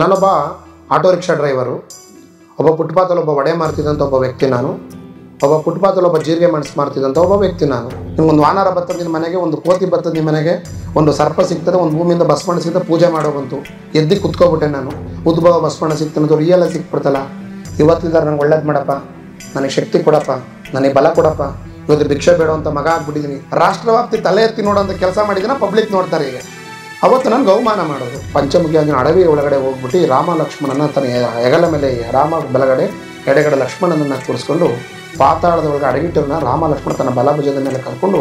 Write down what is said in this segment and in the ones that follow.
ನಾನೊಬ್ಬ auto rickshaw driver ಒಬ್ಬ ಫುಟ್ಪಾತಲ್ಲಿ ಒಬ್ಬ ಒಡೆ ಮಾಡ್ತಿದ್ದಂಥ ಒಬ್ಬ ವ್ಯಕ್ತಿ ನಾನು ಒಬ್ಬ ಫುಟ್ಪಾತಲ್ಲಿ ಒಬ್ಬ ಜೀರಿಗೆ ಮೆಣಸು ಮಾಡ್ತಿದ್ದಂಥ ಒಬ್ಬ ವ್ಯಕ್ತಿ ನಾನು ನಿಮ್ಗೊಂದು ವಾನರ ಬರ್ತದೆ ನಿಮ್ಮ ಮನೆಗೆ ಒಂದು ಕೋತಿ ಬರ್ತದೆ ನಿಮ್ಮ ಮನೆಗೆ ಒಂದು ಸರ್ಪ ಸಿಗ್ತದೆ ಒಂದು ಭೂಮಿಯಿಂದ ಬಸವಣ್ಣ ಸಿಗ್ತದೆ ಪೂಜೆ ಮಾಡೋ ಬಂತು ಎದ್ದು ಕುತ್ಕೊಬಿಟ್ಟೆ ನಾನು ಉದ್ಭವ ಬಸವಣ್ಣ ಸಿಗ್ತಾನದು ರಿಯಲಾಗಿ ಸಿಕ್ಬಿಡ್ತಲ್ಲ ಇವತ್ತಿಂದ ನಂಗೆ ಒಳ್ಳೇದು ಮಾಡಪ್ಪ ನನಗೆ ಶಕ್ತಿ ಕೊಡಪ್ಪ ನನಗೆ ಬಲ ಕೊಡಪ್ಪ ಇವತ್ತು ಭಿಕ್ಷೆ ಬೇಡೋ ಅಂತ ಮಗ ಆಗ್ಬಿಟ್ಟಿದ್ದೀನಿ ರಾಷ್ಟ್ರವ್ಯಾಪ್ತಿ ತಲೆ ಎತ್ತಿ ನೋಡೋಂಥ ಕೆಲಸ ಮಾಡಿದ್ದೀನ ಪಬ್ಲಿಕ್ ನೋಡ್ತಾರೆ ಈಗ ಅವತ್ತು ನನಗೆ ಅವಮಾನ ಮಾಡೋದು ಪಂಚಮುಖಿಯಾಗಿ ಅಡವಿ ಒಳಗಡೆ ಹೋಗ್ಬಿಟ್ಟು ರಾಮ ಲಕ್ಷ್ಮಣನ ತನ್ನ ಹೆಗಲ ಮೇಲೆ ರಾಮ ಬಲಗಡೆ ಎಡೆಗಡೆ ಲಕ್ಷ್ಮಣನನ್ನು ಕೂರಿಸ್ಕೊಂಡು ಪಾತಾಳದ ಒಳಗೆ ಅಡಗಿಟ್ಟಿರೋ ರಾಮ ಲಕ್ಷ್ಮಣ ತನ್ನ ಬಲಭುಜದ ಮೇಲೆ ಕರ್ಕೊಂಡು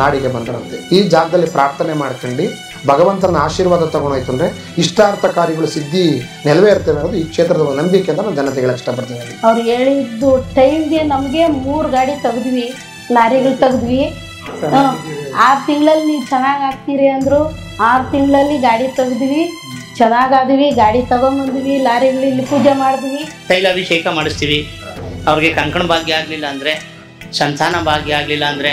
ನಾಡಿಗೆ ಬಂದರಂತೆ ಈ ಜಾಗದಲ್ಲಿ ಪ್ರಾರ್ಥನೆ ಮಾಡ್ಕೊಂಡು ಭಗವಂತನ ಆಶೀರ್ವಾದ ತಗೊಂಡೋಯ್ತು ಅಂದರೆ ಇಷ್ಟಾರ್ಥ ಕಾರ್ಯಗಳು ಸಿದ್ಧಿ ನೆಲವೇರ್ತವೆ ಅನ್ನೋದು ಈ ಕ್ಷೇತ್ರದ ನಂಬಿಕೆ ಅಂತ ನಾನು ಜನತೆಗೆ ಇಷ್ಟಪಡ್ತೀನಿ ಅವ್ರು ಹೇಳಿದ್ದು ಟೈಮ್ಗೆ ನಮಗೆ ಮೂರು ಗಾಡಿ ತೆಗೆದ್ವಿ ಲಾರಿಗಳು ತೆಗೆದ್ವಿ ಆರು ತಿಂಗಳಲ್ಲಿ ನೀವು ಚೆನ್ನಾಗಿ ಆಗ್ತೀರಿ ಅಂದರು ಆರು ತಿಂಗಳಲ್ಲಿ ಗಾಡಿ ತೆಗೆದ್ವಿ ಚೆನ್ನಾಗಾದ್ವಿ ಗಾಡಿ ತಗೊಂಬಂದ್ವಿ ಲಾರಿಗಳು ಇಲ್ಲಿ ಪೂಜೆ ಮಾಡಿದ್ವಿ ತೈಲಾಭಿಷೇಕ ಮಾಡಿಸ್ತೀವಿ ಅವ್ರಿಗೆ ಕಂಕಣ ಭಾಗ್ಯ ಆಗಲಿಲ್ಲ ಅಂದರೆ ಸಂತಾನ ಭಾಗ್ಯ ಆಗಲಿಲ್ಲ ಅಂದರೆ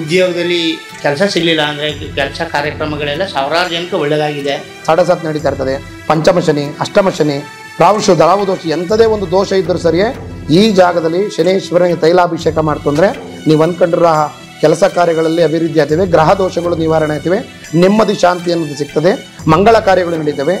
ಉದ್ಯೋಗದಲ್ಲಿ ಕೆಲಸ ಸಿಗಲಿಲ್ಲ ಅಂದರೆ ಕೆಲಸ ಕಾರ್ಯಕ್ರಮಗಳೆಲ್ಲ ಸಾವಿರಾರು ಜನಕ್ಕೆ ಒಳ್ಳೆಯದಾಗಿದೆ ಸಾಡಸಾತ್ ನಡೀತಾ ಇರ್ತದೆ ಪಂಚಮ ಶನಿ ಅಷ್ಟಮ ಶನಿ ರಾಹುಷ ರಾಹು ದೋಷ ಎಂಥದೇ ಒಂದು ದೋಷ ಇದ್ದರೂ ಸರಿಯೇ ಈ ಜಾಗದಲ್ಲಿ ಶನೇಶ್ವರನಿಗೆ ತೈಲಾಭಿಷೇಕ ಮಾಡ್ತು ಅಂದರೆ ನೀವು ಅಂದ್ಕೊಂಡಿರೋ ಕೆಲಸ ಕಾರ್ಯಗಳಲ್ಲಿ ಅಭಿವೃದ್ಧಿ ಆಗ್ತವೆ ಗ್ರಹ ದೋಷಗಳು ನಿವಾರಣೆ ಆಗ್ತವೆ ನೆಮ್ಮದಿ ಶಾಂತಿ ಅನ್ನೋದು ಸಿಗ್ತದೆ ಮಂಗಳ ಕಾರ್ಯಗಳು ನಡೀತವೆ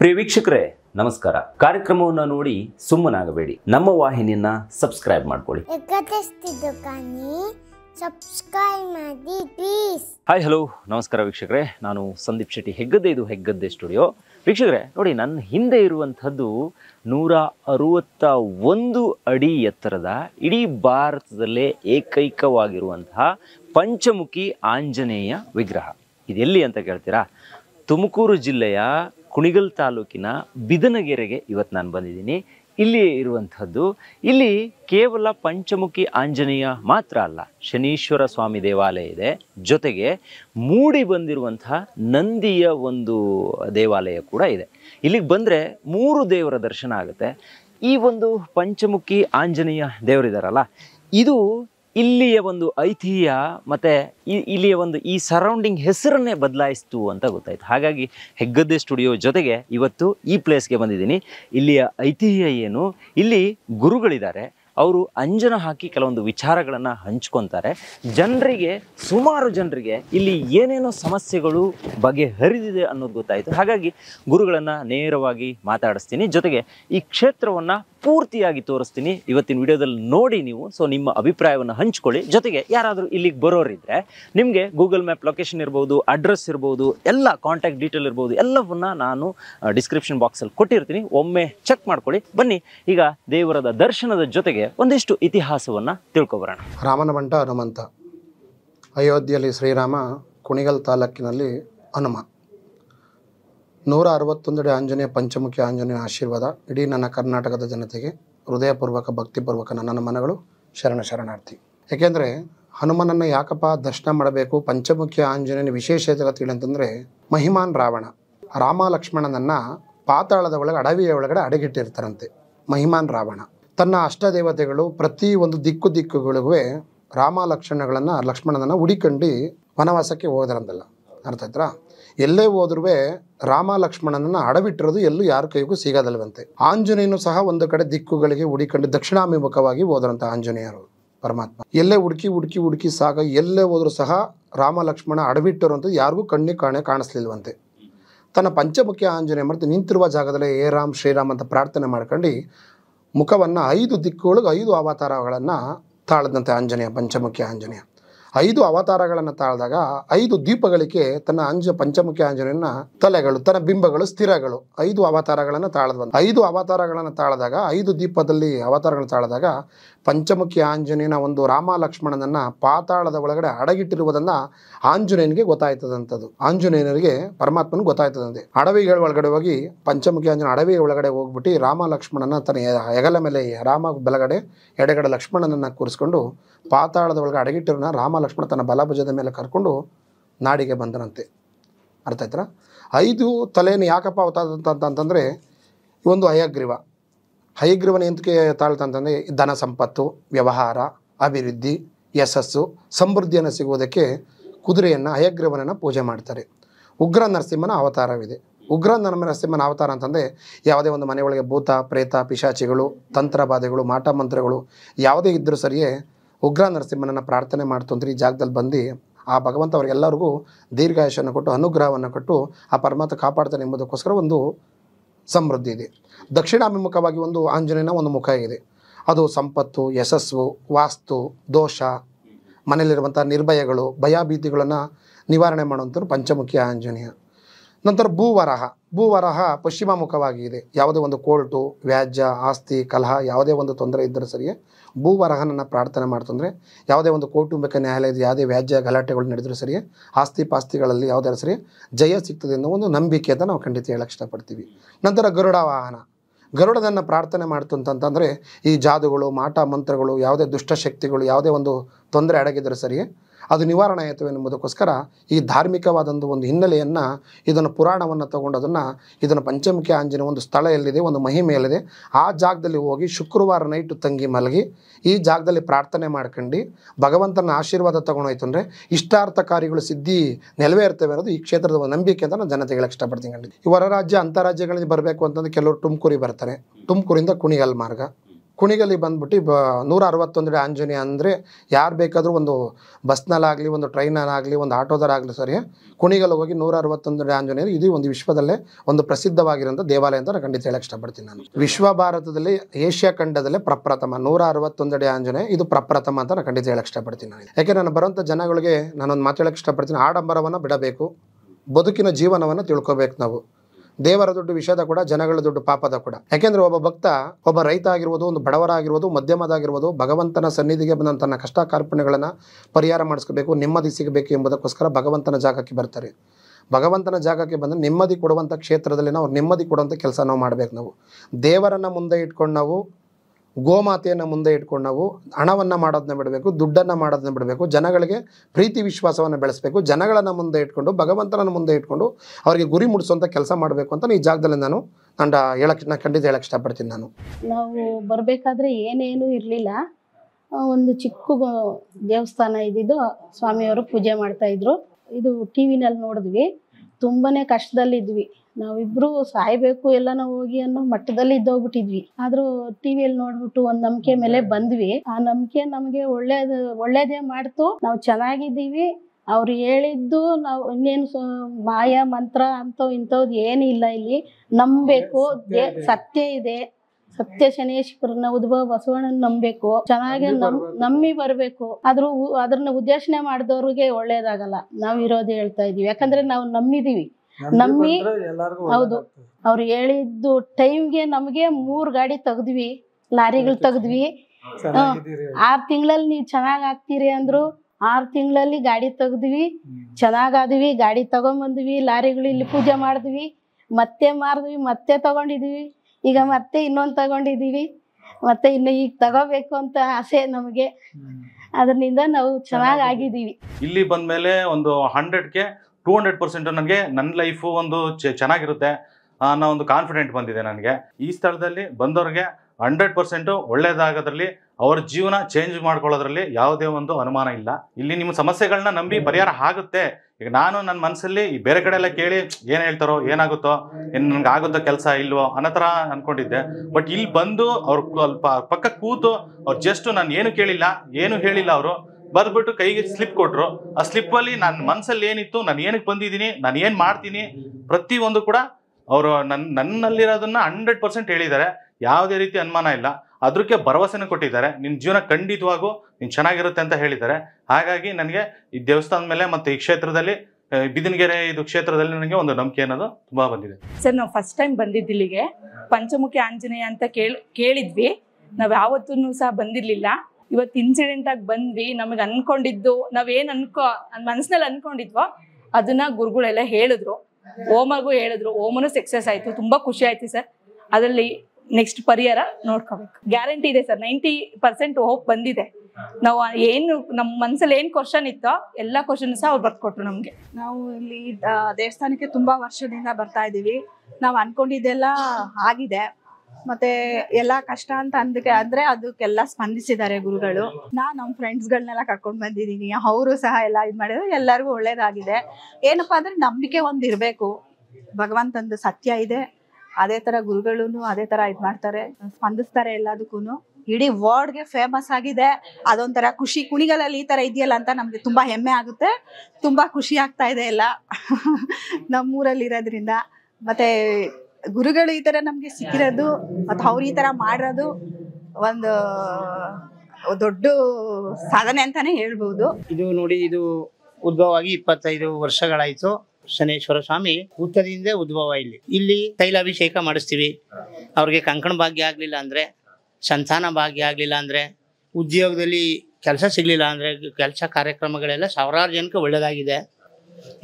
ಪ್ರಿಯ ವೀಕ್ಷಕರೇ ನಮಸ್ಕಾರ ಕಾರ್ಯಕ್ರಮವನ್ನು ನೋಡಿ ಸುಮ್ಮನಾಗಬೇಡಿ ನಮ್ಮ ವಾಹಿನಿಯನ್ನ ಸಬ್ಸ್ಕ್ರೈಬ್ ಮಾಡ್ಕೊಳ್ಳಿ ಹಾಯ್ ಹಲೋ ನಮಸ್ಕಾರ ವೀಕ್ಷಕರೇ ನಾನು ಸಂದೀಪ್ ಶೆಟ್ಟಿ ಹೆಗ್ಗದ್ದೆ ಇದು ಹೆಗ್ಗದ್ದೆ ಸ್ಟುಡಿಯೋ ವೀಕ್ಷಕರೇ ನೋಡಿ ನನ್ನ ಹಿಂದೆ ಇರುವಂಥದ್ದು ನೂರ ಅರುವತ್ತ ಒಂದು ಅಡಿ ಎತ್ತರದ ಇಡೀ ಭಾರತದಲ್ಲೇ ಏಕೈಕವಾಗಿರುವಂತಹ ಪಂಚಮುಖಿ ಆಂಜನೇಯ ವಿಗ್ರಹ ಇದೆಲ್ಲಿ ಅಂತ ಕೇಳ್ತೀರಾ ತುಮಕೂರು ಜಿಲ್ಲೆಯ ಕುಣಿಗಲ್ ತಾಲೂಕಿನ ಬಿದನಗೆರೆಗೆ ಇವತ್ತು ನಾನು ಬಂದಿದ್ದೀನಿ ಇಲ್ಲಿ ಇರುವಂಥದ್ದು ಇಲ್ಲಿ ಕೇವಲ ಪಂಚಮುಖಿ ಆಂಜನೇಯ ಮಾತ್ರ ಅಲ್ಲ ಶನೀಶ್ವರ ಸ್ವಾಮಿ ದೇವಾಲಯ ಇದೆ ಜೊತೆಗೆ ಮೂಡಿ ಬಂದಿರುವಂಥ ನಂದಿಯ ಒಂದು ದೇವಾಲಯ ಕೂಡ ಇದೆ ಇಲ್ಲಿಗೆ ಬಂದರೆ ಮೂರು ದೇವರ ದರ್ಶನ ಆಗುತ್ತೆ ಈ ಒಂದು ಪಂಚಮುಖಿ ಆಂಜನೇಯ ದೇವರಿದ್ದಾರಲ್ಲ ಇದು ಇಲ್ಲಿಯ ಒಂದು ಐತಿಹ್ಯ ಮತ್ತು ಇಲ್ಲಿಯ ಒಂದು ಈ ಸರೌಂಡಿಂಗ್ ಹೆಸರನ್ನೇ ಬದಲಾಯಿಸ್ತು ಅಂತ ಗೊತ್ತಾಯಿತು ಹಾಗಾಗಿ ಹೆಗ್ಗದ್ದೆ ಸ್ಟುಡಿಯೋ ಜೊತೆಗೆ ಇವತ್ತು ಈ ಪ್ಲೇಸ್ಗೆ ಬಂದಿದ್ದೀನಿ ಇಲ್ಲಿಯ ಐತಿಹ್ಯ ಏನು ಇಲ್ಲಿ ಗುರುಗಳಿದ್ದಾರೆ ಅವರು ಅಂಜನ ಹಾಕಿ ಕೆಲವೊಂದು ವಿಚಾರಗಳನ್ನು ಹಂಚ್ಕೊತಾರೆ ಜನರಿಗೆ ಸುಮಾರು ಜನರಿಗೆ ಇಲ್ಲಿ ಏನೇನೋ ಸಮಸ್ಯೆಗಳು ಬಗೆಹರಿದಿದೆ ಅನ್ನೋದು ಗೊತ್ತಾಯಿತು ಹಾಗಾಗಿ ಗುರುಗಳನ್ನು ನೇರವಾಗಿ ಮಾತಾಡಿಸ್ತೀನಿ ಜೊತೆಗೆ ಈ ಕ್ಷೇತ್ರವನ್ನು ಪೂರ್ತಿಯಾಗಿ ತೋರಿಸ್ತೀನಿ ಇವತ್ತಿನ ವಿಡಿಯೋದಲ್ಲಿ ನೋಡಿ ನೀವು ಸೊ ನಿಮ್ಮ ಅಭಿಪ್ರಾಯವನ್ನು ಹಂಚ್ಕೊಳ್ಳಿ ಜೊತೆಗೆ ಯಾರಾದರೂ ಇಲ್ಲಿಗೆ ಬರೋರಿದ್ರೆ ನಿಮಗೆ ಗೂಗಲ್ ಮ್ಯಾಪ್ ಲೊಕೇಶನ್ ಇರ್ಬೋದು ಅಡ್ರೆಸ್ ಇರ್ಬೋದು ಎಲ್ಲ ಕಾಂಟ್ಯಾಕ್ಟ್ ಡೀಟೇಲ್ ಇರ್ಬೋದು ಎಲ್ಲವನ್ನ ನಾನು ಡಿಸ್ಕ್ರಿಪ್ಷನ್ ಬಾಕ್ಸಲ್ಲಿ ಕೊಟ್ಟಿರ್ತೀನಿ ಒಮ್ಮೆ ಚೆಕ್ ಮಾಡ್ಕೊಳ್ಳಿ ಬನ್ನಿ ಈಗ ದೇವರದ ದರ್ಶನದ ಜೊತೆಗೆ ಒಂದಿಷ್ಟು ಇತಿಹಾಸವನ್ನು ತಿಳ್ಕೊಬರೋಣ ರಾಮನ ಬಂಟ ಹನುಮಂತ ಅಯೋಧ್ಯೆಯಲ್ಲಿ ಶ್ರೀರಾಮ ಕುಣಿಗಲ್ ತಾಲೂಕಿನಲ್ಲಿ ಹನುಮ ನೂರ ಅರವತ್ತೊಂದೆಡೆ ಆಂಜನೇಯ ಪಂಚಮುಖಿ ಆಂಜನೇಯ ಆಶೀರ್ವಾದ ಇಡೀ ನನ್ನ ಕರ್ನಾಟಕದ ಜನತೆಗೆ ಹೃದಯಪೂರ್ವಕ ಭಕ್ತಿಪೂರ್ವಕ ನನ್ನ ಮನಗಳು ಶರಣ ಶರಣಾರ್ಥಿ ಏಕೆಂದರೆ ಹನುಮನನ್ನು ಯಾಕಪ್ಪ ದರ್ಶನ ಮಾಡಬೇಕು ಪಂಚಮುಖಿ ಆಂಜನೇಯನ ವಿಶೇಷತೆ ಅಂತಂದರೆ ಮಹಿಮಾನ್ ರಾವಣ ರಾಮ ಲಕ್ಷ್ಮಣನನ್ನು ಪಾತಾಳದ ಒಳಗೆ ಅಡವಿಯ ಒಳಗಡೆ ಅಡಗಿಟ್ಟಿರ್ತಾರಂತೆ ಮಹಿಮಾನ್ ರಾವಣ ತನ್ನ ಅಷ್ಟದೇವತೆಗಳು ಪ್ರತಿ ಒಂದು ದಿಕ್ಕು ದಿಕ್ಕುಗಳಿಗೂ ರಾಮ ಲಕ್ಷಣಗಳನ್ನು ಲಕ್ಷ್ಮಣನನ್ನು ಹುಡಿಕೊಂಡು ವನವಾಸಕ್ಕೆ ಹೋದರಂತಲ್ಲ ಅರ್ಥ ಆಯ್ತಾ ಎಲ್ಲೇ ಹೋದ್ರೂ ರಾಮ ಲಕ್ಷ್ಮಣನನ್ನು ಅಡವಿಟ್ಟಿರೋದು ಎಲ್ಲೂ ಯಾರ ಕೈಗೂ ಸಿಗದಲ್ವಂತೆ ಆಂಜನೇಯನು ಸಹ ಒಂದು ಕಡೆ ದಿಕ್ಕುಗಳಿಗೆ ಹುಡಿಕೊಂಡು ದಕ್ಷಿಣಾಭಿಮುಖವಾಗಿ ಹೋದ್ರಂತ ಆಂಜನೇಯರು ಪರಮಾತ್ಮ ಎಲ್ಲೇ ಹುಡುಕಿ ಹುಡುಕಿ ಹುಡುಕಿ ಸಾಗ ಎಲ್ಲೇ ಹೋದರೂ ಸಹ ರಾಮ ಲಕ್ಷ್ಮಣ ಅಡವಿಟ್ಟರು ಅಂತ ಯಾರಿಗೂ ಕಣ್ಣಿ ಕಾಣೆ ಕಾಣಿಸ್ಲಿಲ್ವಂತೆ ತನ್ನ ಪಂಚಮುಖ್ಯ ಆಂಜನೇಯ ಮತ್ತು ನಿಂತಿರುವ ಜಾಗದಲ್ಲೇ ಏ ರಾಮ್ ಶ್ರೀರಾಮ್ ಅಂತ ಪ್ರಾರ್ಥನೆ ಮಾಡ್ಕೊಂಡು ಮುಖವನ್ನು ಐದು ದಿಕ್ಕುಗಳಿಗೆ ಐದು ಅವತಾರಗಳನ್ನು ತಾಳದಂತೆ ಆಂಜನೇಯ ಪಂಚಮುಖ್ಯ ಆಂಜನೇಯ ಐದು ಅವತಾರಗಳನ್ನು ತಾಳ್ದಾಗ ಐದು ದೀಪಗಳಿಗೆ ತನ್ನ ಅಂಜ ಪಂಚಮುಖಿ ಆಂಜನೇಯನ ತಲೆಗಳು ತನ್ನ ಬಿಂಬಗಳು ಸ್ಥಿರಗಳು ಐದು ಅವತಾರಗಳನ್ನು ತಾಳದ್ ಐದು ಅವತಾರಗಳನ್ನು ತಾಳದಾಗ ಐದು ದೀಪದಲ್ಲಿ ಅವತಾರಗಳನ್ನು ತಾಳದಾಗ ಪಂಚಮುಖಿ ಆಂಜನೇಯನ ಒಂದು ರಾಮ ಲಕ್ಷ್ಮಣನನ್ನು ಪಾತಾಳದ ಒಳಗಡೆ ಅಡಗಿಟ್ಟಿರುವುದನ್ನು ಆಂಜನೇಯನಿಗೆ ಗೊತ್ತಾಯ್ತದಂಥದ್ದು ಆಂಜನೇಯನಿಗೆ ಪರಮಾತ್ಮನಿಗೆ ಗೊತ್ತಾಯ್ತದಂತೆ ಅಡವಿಗಳ ಒಳಗಡೆ ಹೋಗಿ ಪಂಚಮುಖಿ ಆಂಜನ ಅಡವಿ ಒಳಗಡೆ ಹೋಗ್ಬಿಟ್ಟು ರಾಮ ಲಕ್ಷ್ಮಣನ ತನ್ನ ಹೆಗಲ ಮೇಲೆ ರಾಮ ಬಲಗಡೆ ಎಡಗಡೆ ಲಕ್ಷ್ಮಣನನ್ನು ಕೂರಿಸ್ಕೊಂಡು ಪಾತಾಳದ ಒಳಗೆ ಅಡಗಿಟ್ಟಿರೋನ ರಾಮ ಲಕ್ಷ್ಮಣ ತನ್ನ ಬಲಭುಜದ ಮೇಲೆ ಕರ್ಕೊಂಡು ನಾಡಿಗೆ ಬಂದನಂತೆ ಅರ್ಥ ಐದು ತಲೆಯನ್ನು ಯಾಕಪ್ಪ ಅವತಾದಂತ ಅಂತಂದರೆ ಒಂದು ಅಯಗ್ರೀವ ಹಯಗ್ರೀವನ ಎಂತಕ್ಕೆ ತಾಳ್ತಂತಂದರೆ ಧನ ಸಂಪತ್ತು ವ್ಯವಹಾರ ಅಭಿವೃದ್ಧಿ ಯಶಸ್ಸು ಸಮೃದ್ಧಿಯನ್ನು ಸಿಗುವುದಕ್ಕೆ ಕುದುರೆಯನ್ನು ಹಯಗ್ರೀವನನ್ನು ಪೂಜೆ ಮಾಡ್ತಾರೆ ಉಗ್ರ ನರಸಿಂಹನ ಅವತಾರವಿದೆ ಉಗ್ರ ನರಸಿಂಹನ ಅವತಾರ ಅಂತಂದರೆ ಯಾವುದೇ ಒಂದು ಮನೆಯೊಳಗೆ ಭೂತ ಪ್ರೇತ ಪಿಶಾಚಿಗಳು ತಂತ್ರಬಾಧೆಗಳು ಮಾಟ ಮಂತ್ರಗಳು ಯಾವುದೇ ಇದ್ದರೂ ಸರಿಯೇ ಉಗ್ರ ನರಸಿಂಹನನ್ನು ಪ್ರಾರ್ಥನೆ ಮಾಡ್ತಂದ್ರೆ ಈ ಜಾಗದಲ್ಲಿ ಬಂದು ಆ ಭಗವಂತ ಅವರಿಗೆಲ್ಲರಿಗೂ ದೀರ್ಘಾಯುಷನ್ನು ಕೊಟ್ಟು ಅನುಗ್ರಹವನ್ನು ಕೊಟ್ಟು ಆ ಪರಮಾತ್ಮ ಕಾಪಾಡ್ತಾನೆ ಎಂಬುದಕ್ಕೋಸ್ಕರ ಒಂದು ಸಮೃದ್ಧಿ ಇದೆ ದಕ್ಷಿಣಾಭಿಮುಖವಾಗಿ ಒಂದು ಆಂಜನೇಯನ ಒಂದು ಮುಖ ಇದೆ ಅದು ಸಂಪತ್ತು ಯಶಸ್ಸು ವಾಸ್ತು ದೋಷ ಮನೆಯಲ್ಲಿರುವಂಥ ನಿರ್ಭಯಗಳು ಭಯಾಭೀತಿಗಳನ್ನು ನಿವಾರಣೆ ಮಾಡುವಂಥದ್ದು ಪಂಚಮುಖಿ ಆಂಜನೇಯ ನಂತರ ಭೂವರಹ ಭೂವರಹ ಪಶ್ಚಿಮ ಮುಖವಾಗಿದೆ ಯಾವುದೇ ಒಂದು ಕೋರ್ಟು ವ್ಯಾಜ್ಯ ಆಸ್ತಿ ಕಲಹ ಯಾವುದೇ ಒಂದು ತೊಂದರೆ ಇದ್ದರೂ ಸರಿಯೇ ಭೂವರಹನನ್ನು ಪ್ರಾರ್ಥನೆ ಮಾಡ್ತಂದರೆ ಯಾವುದೇ ಒಂದು ಕೌಟುಂಬಿಕ ನ್ಯಾಯಾಲಯದ ಯಾವುದೇ ವ್ಯಾಜ್ಯ ಗಲಾಟೆಗಳು ನಡೆದರೂ ಸರಿ ಆಸ್ತಿ ಪಾಸ್ತಿಗಳಲ್ಲಿ ಯಾವುದಾದ್ರೂ ಸರಿ ಜಯ ಸಿಗ್ತದೆ ಅನ್ನೋ ಒಂದು ನಂಬಿಕೆ ಅಂತ ನಾವು ಖಂಡಿತ ಹೇಳಕ್ಕೆ ಇಷ್ಟಪಡ್ತೀವಿ ನಂತರ ಗರುಡ ವಾಹನ ಗರುಡನನ್ನು ಪ್ರಾರ್ಥನೆ ಮಾಡ್ತು ಅಂತಂತಂದರೆ ಈ ಜಾದುಗಳು ಮಾಟ ಮಂತ್ರಗಳು ಯಾವುದೇ ದುಷ್ಟಶಕ್ತಿಗಳು ಯಾವುದೇ ಒಂದು ತೊಂದರೆ ಅಡಗಿದ್ರೂ ಸರಿ ಅದು ನಿವಾರಣೆ ಆಯಿತು ಎನ್ನುವುದಕ್ಕೋಸ್ಕರ ಈ ಧಾರ್ಮಿಕವಾದಂದು ಒಂದು ಹಿನ್ನೆಲೆಯನ್ನು ಇದನ್ನು ಪುರಾಣವನ್ನು ತಗೊಂಡು ಅದನ್ನು ಇದನ್ನು ಪಂಚಮುಖಿ ಆಂಜನೇಯ ಒಂದು ಸ್ಥಳ ಎಲ್ಲಿದೆ ಒಂದು ಮಹಿಮೆಯಲ್ಲಿದೆ ಆ ಜಾಗದಲ್ಲಿ ಹೋಗಿ ಶುಕ್ರವಾರ ನೈಟು ತಂಗಿ ಮಲಗಿ ಈ ಜಾಗದಲ್ಲಿ ಪ್ರಾರ್ಥನೆ ಮಾಡ್ಕೊಂಡು ಭಗವಂತನ ಆಶೀರ್ವಾದ ತಗೊಂಡೋಯ್ತು ಅಂದರೆ ಇಷ್ಟಾರ್ಥ ಕಾರ್ಯಗಳು ಸಿದ್ಧಿ ನೆಲವೇರ್ತವೆ ಅನ್ನೋದು ಈ ಕ್ಷೇತ್ರದ ಒಂದು ನಂಬಿಕೆ ಅಂತ ನಾನು ಜನತೆಗೆ ಇಷ್ಟಪಡ್ತೀನಿ ಹೊರ ರಾಜ್ಯ ಅಂತಾರಾಜ್ಯಗಳಲ್ಲಿ ಬರಬೇಕು ಅಂತಂದ್ರೆ ಕೆಲವರು ತುಮಕೂರಿಗೆ ಬರ್ತಾರೆ ತುಮಕೂರಿಂದ ಕುಣಿಗಲ್ ಮಾರ್ಗ ಕುಣಿಗಲ್ಲಿ ಬಂದ್ಬಿಟ್ಟು ಬ ನೂರ ಅರವತ್ತೊಂದಡಿ ಆಂಜನೇಯ ಅಂದರೆ ಯಾರು ಬೇಕಾದರೂ ಒಂದು ಬಸ್ನಲ್ಲಾಗಲಿ ಒಂದು ಟ್ರೈನಲ್ಲಾಗಲಿ ಒಂದು ಆಟೋದಲ್ಲಾಗಲಿ ಸರಿ ಕುಣಿಗಲ್ಲಿ ಹೋಗಿ ನೂರ ಅರವತ್ತೊಂದೆಡೆ ಆಂಜನೇಯ ಇದು ಒಂದು ವಿಶ್ವದಲ್ಲೇ ಒಂದು ಪ್ರಸಿದ್ಧವಾಗಿರುವಂಥ ದೇವಾಲಯ ಅಂತ ನಾನು ಖಂಡಿತ ಹೇಳಕ್ಕೆ ಇಷ್ಟಪಡ್ತೀನಿ ನಾನು ವಿಶ್ವ ಭಾರತದಲ್ಲಿ ಏಷ್ಯಾ ಖಂಡದಲ್ಲೇ ಪ್ರಪ್ರಥಮ ನೂರ ಅರವತ್ತೊಂದೆಡೆ ಆಂಜನೇಯ ಇದು ಪ್ರಪ್ರಥಮ ಅಂತ ನಾನು ಖಂಡಿತ ಹೇಳಕ್ಕೆ ಇಷ್ಟಪಡ್ತೀನಿ ನಾನು ಯಾಕೆ ನಾನು ಬರುವಂಥ ಜನಗಳಿಗೆ ನಾನೊಂದು ಮಾತಾಡೋಕ್ಕೆ ಇಷ್ಟಪಡ್ತೀನಿ ಆಡಂಬರವನ್ನು ಬಿಡಬೇಕು ಬದುಕಿನ ಜೀವನವನ್ನು ತಿಳ್ಕೊಬೇಕು ನಾವು ದೇವರ ದೊಡ್ಡ ವಿಷಯದ ಕೂಡ ಜನಗಳ ದೊಡ್ಡ ಪಾಪದ ಕೂಡ ಯಾಕೆಂದ್ರೆ ಒಬ್ಬ ಭಕ್ತ ಒಬ್ಬ ರೈತ ಆಗಿರ್ಬೋದು ಒಂದು ಬಡವರಾಗಿರ್ಬೋದು ಮಧ್ಯಮದಾಗಿರ್ಬೋದು ಭಗವಂತನ ಸನ್ನಿಧಿಗೆ ಬಂದ ತನ್ನ ಕಷ್ಟ ಕಾರ್ಪಣ್ಯಗಳನ್ನು ಪರಿಹಾರ ಮಾಡಿಸ್ಕೋಬೇಕು ನೆಮ್ಮದಿ ಸಿಗಬೇಕು ಎಂಬುದಕ್ಕೋಸ್ಕರ ಭಗವಂತನ ಜಾಗಕ್ಕೆ ಬರ್ತಾರೆ ಭಗವಂತನ ಜಾಗಕ್ಕೆ ಬಂದರೆ ನೆಮ್ಮದಿ ಕೊಡುವಂಥ ಕ್ಷೇತ್ರದಲ್ಲಿ ನಾವು ನೆಮ್ಮದಿ ಕೊಡುವಂಥ ಕೆಲಸ ನಾವು ಮಾಡಬೇಕು ನಾವು ದೇವರನ್ನು ಮುಂದೆ ಇಟ್ಕೊಂಡು ನಾವು ಗೋಮಾತೆಯನ್ನು ಮುಂದೆ ಇಟ್ಕೊಂಡು ನಾವು ಹಣವನ್ನು ಮಾಡೋದನ್ನ ಬಿಡಬೇಕು ದುಡ್ಡನ್ನು ಮಾಡೋದನ್ನ ಬಿಡಬೇಕು ಜನಗಳಿಗೆ ಪ್ರೀತಿ ವಿಶ್ವಾಸವನ್ನು ಬೆಳೆಸಬೇಕು ಜನಗಳನ್ನು ಮುಂದೆ ಇಟ್ಕೊಂಡು ಭಗವಂತನನ್ನು ಮುಂದೆ ಇಟ್ಕೊಂಡು ಅವರಿಗೆ ಗುರಿ ಮುಡಿಸುವಂಥ ಕೆಲಸ ಮಾಡಬೇಕು ಅಂತ ಈ ಜಾಗದಲ್ಲಿ ನಾನು ನಾನು ಹೇಳಕ್ಕೆ ನಾನು ಖಂಡಿತ ಹೇಳಕ್ಕೆ ಇಷ್ಟಪಡ್ತೀನಿ ನಾನು ನಾವು ಬರಬೇಕಾದ್ರೆ ಏನೇನು ಇರಲಿಲ್ಲ ಒಂದು ಚಿಕ್ಕ ದೇವಸ್ಥಾನ ಇದ್ದಿದ್ದು ಸ್ವಾಮಿಯವರು ಪೂಜೆ ಮಾಡ್ತಾಯಿದ್ರು ಇದು ಟಿ ವಿನಲ್ಲಿ ನೋಡಿದ್ವಿ ತುಂಬಾ ಕಷ್ಟದಲ್ಲಿದ್ವಿ ನಾವಿಬ್ರು ಸಾಯ್ಬೇಕು ಎಲ್ಲಾನ ಹೋಗಿ ಅನ್ನೋ ಮಟ್ಟದಲ್ಲಿ ಇದ್ದೋಗ್ಬಿಟ್ಟಿದ್ವಿ ಆದ್ರೂ ಟಿವಿಯಲ್ಲಿ ನೋಡ್ಬಿಟ್ಟು ಒಂದ್ ನಂಬಿಕೆ ಮೇಲೆ ಬಂದ್ವಿ ಆ ನಂಬಿಕೆ ನಮ್ಗೆ ಒಳ್ಳೇದು ಒಳ್ಳೇದೇ ಮಾಡ್ತು ನಾವು ಚೆನ್ನಾಗಿದ್ದೀವಿ ಅವ್ರು ಹೇಳಿದ್ದು ನಾವು ಇನ್ನೇನು ಮಾಯ ಮಂತ್ರ ಅಂತ ಇಂಥವ್ದು ಏನಿಲ್ಲ ಇಲ್ಲಿ ನಂಬೇಕು ಸತ್ಯ ಇದೆ ಸತ್ಯ ಶನೇಶ್ವರನ ಉದ್ಭವ ಬಸವಣ್ಣನ ನಂಬಬೇಕು ಚೆನ್ನಾಗಿ ನಮ್ ನಂಬಿ ಬರ್ಬೇಕು ಆದ್ರೂ ಅದ್ರನ್ನ ಉದ್ದೇಶನೆ ಮಾಡಿದವ್ರಿಗೆ ಒಳ್ಳೇದಾಗಲ್ಲ ನಾವ್ ಇರೋದು ಹೇಳ್ತಾ ಇದೀವಿ ಯಾಕಂದ್ರೆ ನಾವು ನಂಬಿದೀವಿ ನಮ್ಮಿ ಹೌದು ಅವ್ರು ಹೇಳಿದ್ದು ಟೈಮ್ಗೆ ನಮಗೆ ಮೂರ್ ಗಾಡಿ ತೆಗ್ದ್ವಿ ಲಾರಿಗಳು ತೆಗ್ದ್ವಿ ಆರ್ ತಿಂಗಳಲ್ಲಿ ನೀವು ಚೆನ್ನಾಗ್ ಆಗ್ತೀರಿ ಅಂದ್ರು ಆರ್ ತಿಂಗಳಲ್ಲಿ ಗಾಡಿ ತೆಗ್ದ್ವಿ ಆದ್ವಿ ಗಾಡಿ ತಗೊಂಬಂದ್ವಿ ಲಾರಿಗಳು ಇಲ್ಲಿ ಪೂಜೆ ಮಾಡಿದ್ವಿ ಮತ್ತೆ ಮಾರಿದ್ವಿ ಮತ್ತೆ ತಗೊಂಡಿದ್ವಿ ಈಗ ಮತ್ತೆ ಇನ್ನೊಂದ್ ತಗೊಂಡಿದೀವಿ ಮತ್ತೆ ಇನ್ನು ಈಗ ತಗೋಬೇಕು ಅಂತ ಆಸೆ ನಮಗೆ ಅದರಿಂದ ನಾವು ಚೆನ್ನಾಗಿ ಆಗಿದ್ದೀವಿ ಇಲ್ಲಿ ಬಂದ ಮೇಲೆ ಒಂದು ಹಂಡ್ರೆಡ್ಗೆ ಟೂ ಹಂಡ್ರೆಡ್ ಪರ್ಸೆಂಟ್ ನನಗೆ ನನ್ನ ಲೈಫು ಒಂದು ಚೆನ್ನಾಗಿರುತ್ತೆ ಅನ್ನೋ ಒಂದು ಕಾನ್ಫಿಡೆಂಟ್ ಬಂದಿದೆ ನನಗೆ ಈ ಸ್ಥಳದಲ್ಲಿ ಬಂದವ್ರಿಗೆ ಹಂಡ್ರೆಡ್ ಪರ್ಸೆಂಟು ಒಳ್ಳೇದಾಗೋದ್ರಲ್ಲಿ ಅವ್ರ ಜೀವನ ಚೇಂಜ್ ಮಾಡ್ಕೊಳ್ಳೋದ್ರಲ್ಲಿ ಯಾವುದೇ ಒಂದು ಅನುಮಾನ ಇಲ್ಲ ಇಲ್ಲಿ ನಿಮ್ಮ ಸಮಸ್ಯೆಗಳನ್ನ ನಂಬಿ ಪರಿಹಾರ ಆಗುತ್ತೆ ಈಗ ನಾನು ನನ್ನ ಮನಸ್ಸಲ್ಲಿ ಬೇರೆ ಕಡೆ ಎಲ್ಲ ಕೇಳಿ ಏನು ಹೇಳ್ತಾರೋ ಏನಾಗುತ್ತೋ ಏನು ನನಗೆ ಆಗುತ್ತೋ ಕೆಲಸ ಇಲ್ವೋ ಅನ್ನೋ ಥರ ಅಂದ್ಕೊಂಡಿದ್ದೆ ಬಟ್ ಇಲ್ಲಿ ಬಂದು ಅವ್ರ ಪಕ್ಕ ಕೂತು ಅವ್ರು ಜಸ್ಟು ನಾನು ಏನು ಕೇಳಿಲ್ಲ ಏನು ಹೇಳಿಲ್ಲ ಅವರು ಬರ್ದ್ಬಿಟ್ಟು ಕೈಗೆ ಸ್ಲಿಪ್ ಕೊಟ್ರು ಆ ಸ್ಲಿಪ್ ಅಲ್ಲಿ ನನ್ನ ಮನ್ಸಲ್ಲಿ ಏನಿತ್ತು ನಾನು ಏನಕ್ಕೆ ಬಂದಿದ್ದೀನಿ ನಾನು ಏನು ಮಾಡ್ತೀನಿ ಒಂದು ಕೂಡ ಅವರು ನನ್ನ ನನ್ನಲ್ಲಿರೋದನ್ನ ಹಂಡ್ರೆಡ್ ಪರ್ಸೆಂಟ್ ಹೇಳಿದ್ದಾರೆ ಯಾವುದೇ ರೀತಿ ಅನುಮಾನ ಇಲ್ಲ ಅದಕ್ಕೆ ಭರವಸೆನ ಕೊಟ್ಟಿದ್ದಾರೆ ನಿನ್ನ ಜೀವನ ಖಂಡಿತವಾಗೂ ನೀನು ಚೆನ್ನಾಗಿರುತ್ತೆ ಅಂತ ಹೇಳಿದ್ದಾರೆ ಹಾಗಾಗಿ ನನಗೆ ಈ ದೇವಸ್ಥಾನದ ಮೇಲೆ ಮತ್ತೆ ಈ ಕ್ಷೇತ್ರದಲ್ಲಿ ಬಿದಿನಗೆರೆ ಇದು ಕ್ಷೇತ್ರದಲ್ಲಿ ನನಗೆ ಒಂದು ನಂಬಿಕೆ ಅನ್ನೋದು ತುಂಬಾ ಬಂದಿದೆ ಸರ್ ನಾವು ಫಸ್ಟ್ ಟೈಮ್ ಬಂದಿದ್ದಿಲ್ಲಿಗೆ ಇಲ್ಲಿಗೆ ಪಂಚಮುಖಿ ಆಂಜನೇಯ ಅಂತ ಕೇಳಿ ಕೇಳಿದ್ವಿ ನಾವು ಯಾವತ್ತೂ ಸಹ ಬಂದಿರ್ಲಿಲ್ಲ ಇವತ್ತು ಇನ್ಸಿಡೆಂಟ್ ಆಗಿ ಬಂದ್ವಿ ನಮಗೆ ಅನ್ಕೊಂಡಿದ್ದು ನಾವೇನು ಅನ್ಕೋ ಮನ್ಸಿನಲ್ಲಿ ಅನ್ಕೊಂಡಿದ್ವೋ ಅದನ್ನ ಗುರುಗಳೆಲ್ಲ ಹೇಳಿದ್ರು ಓಮಗೂ ಹೇಳಿದ್ರು ಓಮನು ಸಕ್ಸಸ್ ಆಯ್ತು ತುಂಬಾ ಖುಷಿ ಆಯ್ತು ಸರ್ ಅದರಲ್ಲಿ ನೆಕ್ಸ್ಟ್ ಪರಿಹಾರ ನೋಡ್ಕೋಬೇಕು ಗ್ಯಾರಂಟಿ ಇದೆ ಸರ್ ನೈಂಟಿ ಪರ್ಸೆಂಟ್ ಹೋಪ್ ಬಂದಿದೆ ನಾವು ಏನು ನಮ್ಮ ಮನ್ಸಲ್ಲಿ ಏನು ಕ್ವಶನ್ ಇತ್ತೋ ಎಲ್ಲ ಕ್ವಶನ್ ಸಹ ಅವ್ರು ಬರ್ಕೊಟ್ರು ನಮಗೆ ನಾವು ಇಲ್ಲಿ ದೇವಸ್ಥಾನಕ್ಕೆ ತುಂಬಾ ವರ್ಷದಿಂದ ಬರ್ತಾ ಇದೀವಿ ನಾವು ಅನ್ಕೊಂಡಿದ್ದೆಲ್ಲ ಆಗಿದೆ ಮತ್ತೆ ಎಲ್ಲಾ ಕಷ್ಟ ಅಂತ ಅಂದಕ್ಕೆ ಆದ್ರೆ ಅದಕ್ಕೆಲ್ಲ ಸ್ಪಂದಿಸಿದ್ದಾರೆ ಗುರುಗಳು ನಾ ನಮ್ಮ ಗಳನ್ನೆಲ್ಲ ಕರ್ಕೊಂಡು ಬಂದಿದ್ದೀನಿ ಅವರು ಸಹ ಎಲ್ಲ ಇದು ಮಾಡಿದ್ರು ಎಲ್ಲರಿಗೂ ಒಳ್ಳೇದಾಗಿದೆ ಏನಪ್ಪಾ ಅಂದ್ರೆ ನಂಬಿಕೆ ಒಂದು ಇರಬೇಕು ಭಗವಂತಂದು ಸತ್ಯ ಇದೆ ಅದೇ ತರ ಗುರುಗಳು ಅದೇ ತರ ಇದ್ ಮಾಡ್ತಾರೆ ಸ್ಪಂದಿಸ್ತಾರೆ ಎಲ್ಲದಕ್ಕೂ ಇಡೀ ವರ್ಡ್ಗೆ ಗೆ ಫೇಮಸ್ ಆಗಿದೆ ಅದೊಂಥರ ಖುಷಿ ಕುಣಿಗಳಲ್ಲಿ ಈ ತರ ಇದೆಯಲ್ಲ ಅಂತ ನಮ್ಗೆ ತುಂಬಾ ಹೆಮ್ಮೆ ಆಗುತ್ತೆ ತುಂಬಾ ಖುಷಿ ಆಗ್ತಾ ಇದೆ ಎಲ್ಲ ನಮ್ಮೂರಲ್ಲಿ ಇರೋದ್ರಿಂದ ಮತ್ತೆ ಗುರುಗಳು ಈ ತರ ನಮ್ಗೆ ಸಿಕ್ಕಿರೋದು ಮತ್ತು ಅವ್ರು ಈ ತರ ಮಾಡಿರೋದು ಒಂದು ದೊಡ್ಡ ಸಾಧನೆ ಅಂತಾನೆ ಹೇಳ್ಬಹುದು ಇದು ನೋಡಿ ಇದು ಉದ್ಭವ ಆಗಿ ಇಪ್ಪತ್ತೈದು ವರ್ಷಗಳಾಯ್ತು ಶನೇಶ್ವರ ಸ್ವಾಮಿ ಹುತ್ತದಿಂದ ಉದ್ಭವ ಇಲ್ಲಿ ಇಲ್ಲಿ ತೈಲಾಭಿಷೇಕ ಮಾಡಿಸ್ತೀವಿ ಅವ್ರಿಗೆ ಕಂಕಣ ಭಾಗ್ಯ ಆಗಲಿಲ್ಲ ಅಂದ್ರೆ ಸಂತಾನ ಭಾಗ್ಯ ಆಗಲಿಲ್ಲ ಅಂದ್ರೆ ಉದ್ಯೋಗದಲ್ಲಿ ಕೆಲಸ ಸಿಗ್ಲಿಲ್ಲ ಅಂದ್ರೆ ಕೆಲಸ ಕಾರ್ಯಕ್ರಮಗಳೆಲ್ಲ ಸಾವಿರಾರು ಜನಕ್ಕೆ ಒಳ್ಳೆಯದಾಗಿದೆ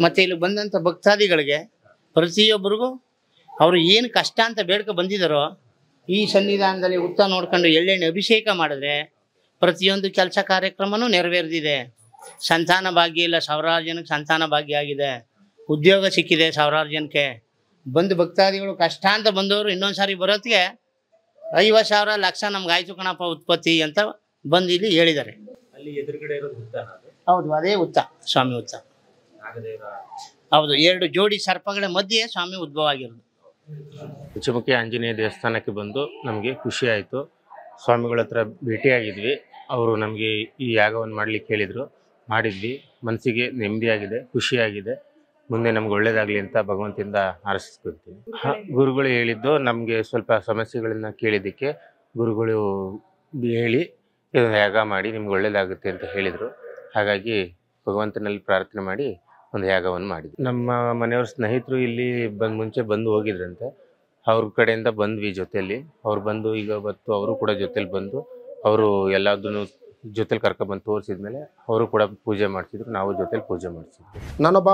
ಮತ್ತೆ ಇಲ್ಲಿ ಬಂದಂತ ಭಕ್ತಾದಿಗಳಿಗೆ ಪ್ರತಿಯೊಬ್ಬರಿಗೂ ಅವರು ಏನು ಕಷ್ಟ ಅಂತ ಬೇಡ್ಕೊ ಬಂದಿದ್ದಾರೋ ಈ ಸನ್ನಿಧಾನದಲ್ಲಿ ಉತ್ತ ನೋಡ್ಕೊಂಡು ಎಳ್ಳೆಣ್ಣೆ ಅಭಿಷೇಕ ಮಾಡಿದ್ರೆ ಪ್ರತಿಯೊಂದು ಕೆಲಸ ಕಾರ್ಯಕ್ರಮನೂ ನೆರವೇರಿದಿದೆ ಸಂತಾನ ಭಾಗ್ಯ ಇಲ್ಲ ಸಾವಿರಾರು ಜನಕ್ಕೆ ಸಂತಾನ ಭಾಗ್ಯ ಆಗಿದೆ ಉದ್ಯೋಗ ಸಿಕ್ಕಿದೆ ಸಾವಿರಾರು ಜನಕ್ಕೆ ಬಂದು ಭಕ್ತಾದಿಗಳು ಕಷ್ಟ ಅಂತ ಬಂದವರು ಇನ್ನೊಂದು ಸಾರಿ ಬರೋತ್ತಿಗೆ ಐವತ್ತು ಸಾವಿರ ಲಕ್ಷ ನಮ್ಗೆ ಆಯ್ತು ಕಣಪ್ಪ ಉತ್ಪತ್ತಿ ಅಂತ ಬಂದು ಇಲ್ಲಿ ಹೇಳಿದ್ದಾರೆ ಹೌದು ಅದೇ ಉತ್ತ ಸ್ವಾಮಿ ಉತ್ತ ಹೌದು ಎರಡು ಜೋಡಿ ಸರ್ಪಗಳ ಮಧ್ಯೆ ಸ್ವಾಮಿ ಉದ್ಭವ ಆಗಿರೋದು ಉಚ್ಚಮುಖಿ ಆಂಜನೇಯ ದೇವಸ್ಥಾನಕ್ಕೆ ಬಂದು ನಮಗೆ ಖುಷಿ ಆಯಿತು ಸ್ವಾಮಿಗಳ ಹತ್ರ ಭೇಟಿಯಾಗಿದ್ವಿ ಅವರು ನಮಗೆ ಈ ಯಾಗವನ್ನು ಮಾಡಲಿಕ್ಕೆ ಹೇಳಿದರು ಮಾಡಿದ್ವಿ ಮನಸ್ಸಿಗೆ ನೆಮ್ಮದಿಯಾಗಿದೆ ಖುಷಿಯಾಗಿದೆ ಮುಂದೆ ನಮ್ಗೆ ಒಳ್ಳೇದಾಗಲಿ ಅಂತ ಭಗವಂತಿಂದ ಹಾಂ ಗುರುಗಳು ಹೇಳಿದ್ದು ನಮಗೆ ಸ್ವಲ್ಪ ಸಮಸ್ಯೆಗಳನ್ನು ಕೇಳಿದ್ದಕ್ಕೆ ಗುರುಗಳು ಹೇಳಿ ಯಾಗ ಮಾಡಿ ನಿಮ್ಗೆ ಒಳ್ಳೇದಾಗುತ್ತೆ ಅಂತ ಹೇಳಿದರು ಹಾಗಾಗಿ ಭಗವಂತನಲ್ಲಿ ಪ್ರಾರ್ಥನೆ ಮಾಡಿ ಒಂದು ಯಾಗವನ್ನು ಮಾಡಿದ್ವಿ ನಮ್ಮ ಮನೆಯವ್ರ ಸ್ನೇಹಿತರು ಇಲ್ಲಿ ಬಂದು ಮುಂಚೆ ಬಂದು ಹೋಗಿದ್ರಂತೆ ಅವ್ರ ಕಡೆಯಿಂದ ಬಂದ್ವಿ ಜೊತೆಯಲ್ಲಿ ಅವ್ರು ಬಂದು ಈಗ ಬತ್ತು ಅವರು ಕೂಡ ಜೊತೆಲಿ ಬಂದು ಅವರು ಎಲ್ಲದನ್ನು ಜೊತೆಲಿ ತೋರಿಸಿದ ತೋರಿಸಿದ್ಮೇಲೆ ಅವರು ಕೂಡ ಪೂಜೆ ಮಾಡ್ತಿದ್ರು ನಾವು ಜೊತೆಲಿ ಪೂಜೆ ಮಾಡಿಸಿದ್ವಿ ನಾನೊಬ್ಬ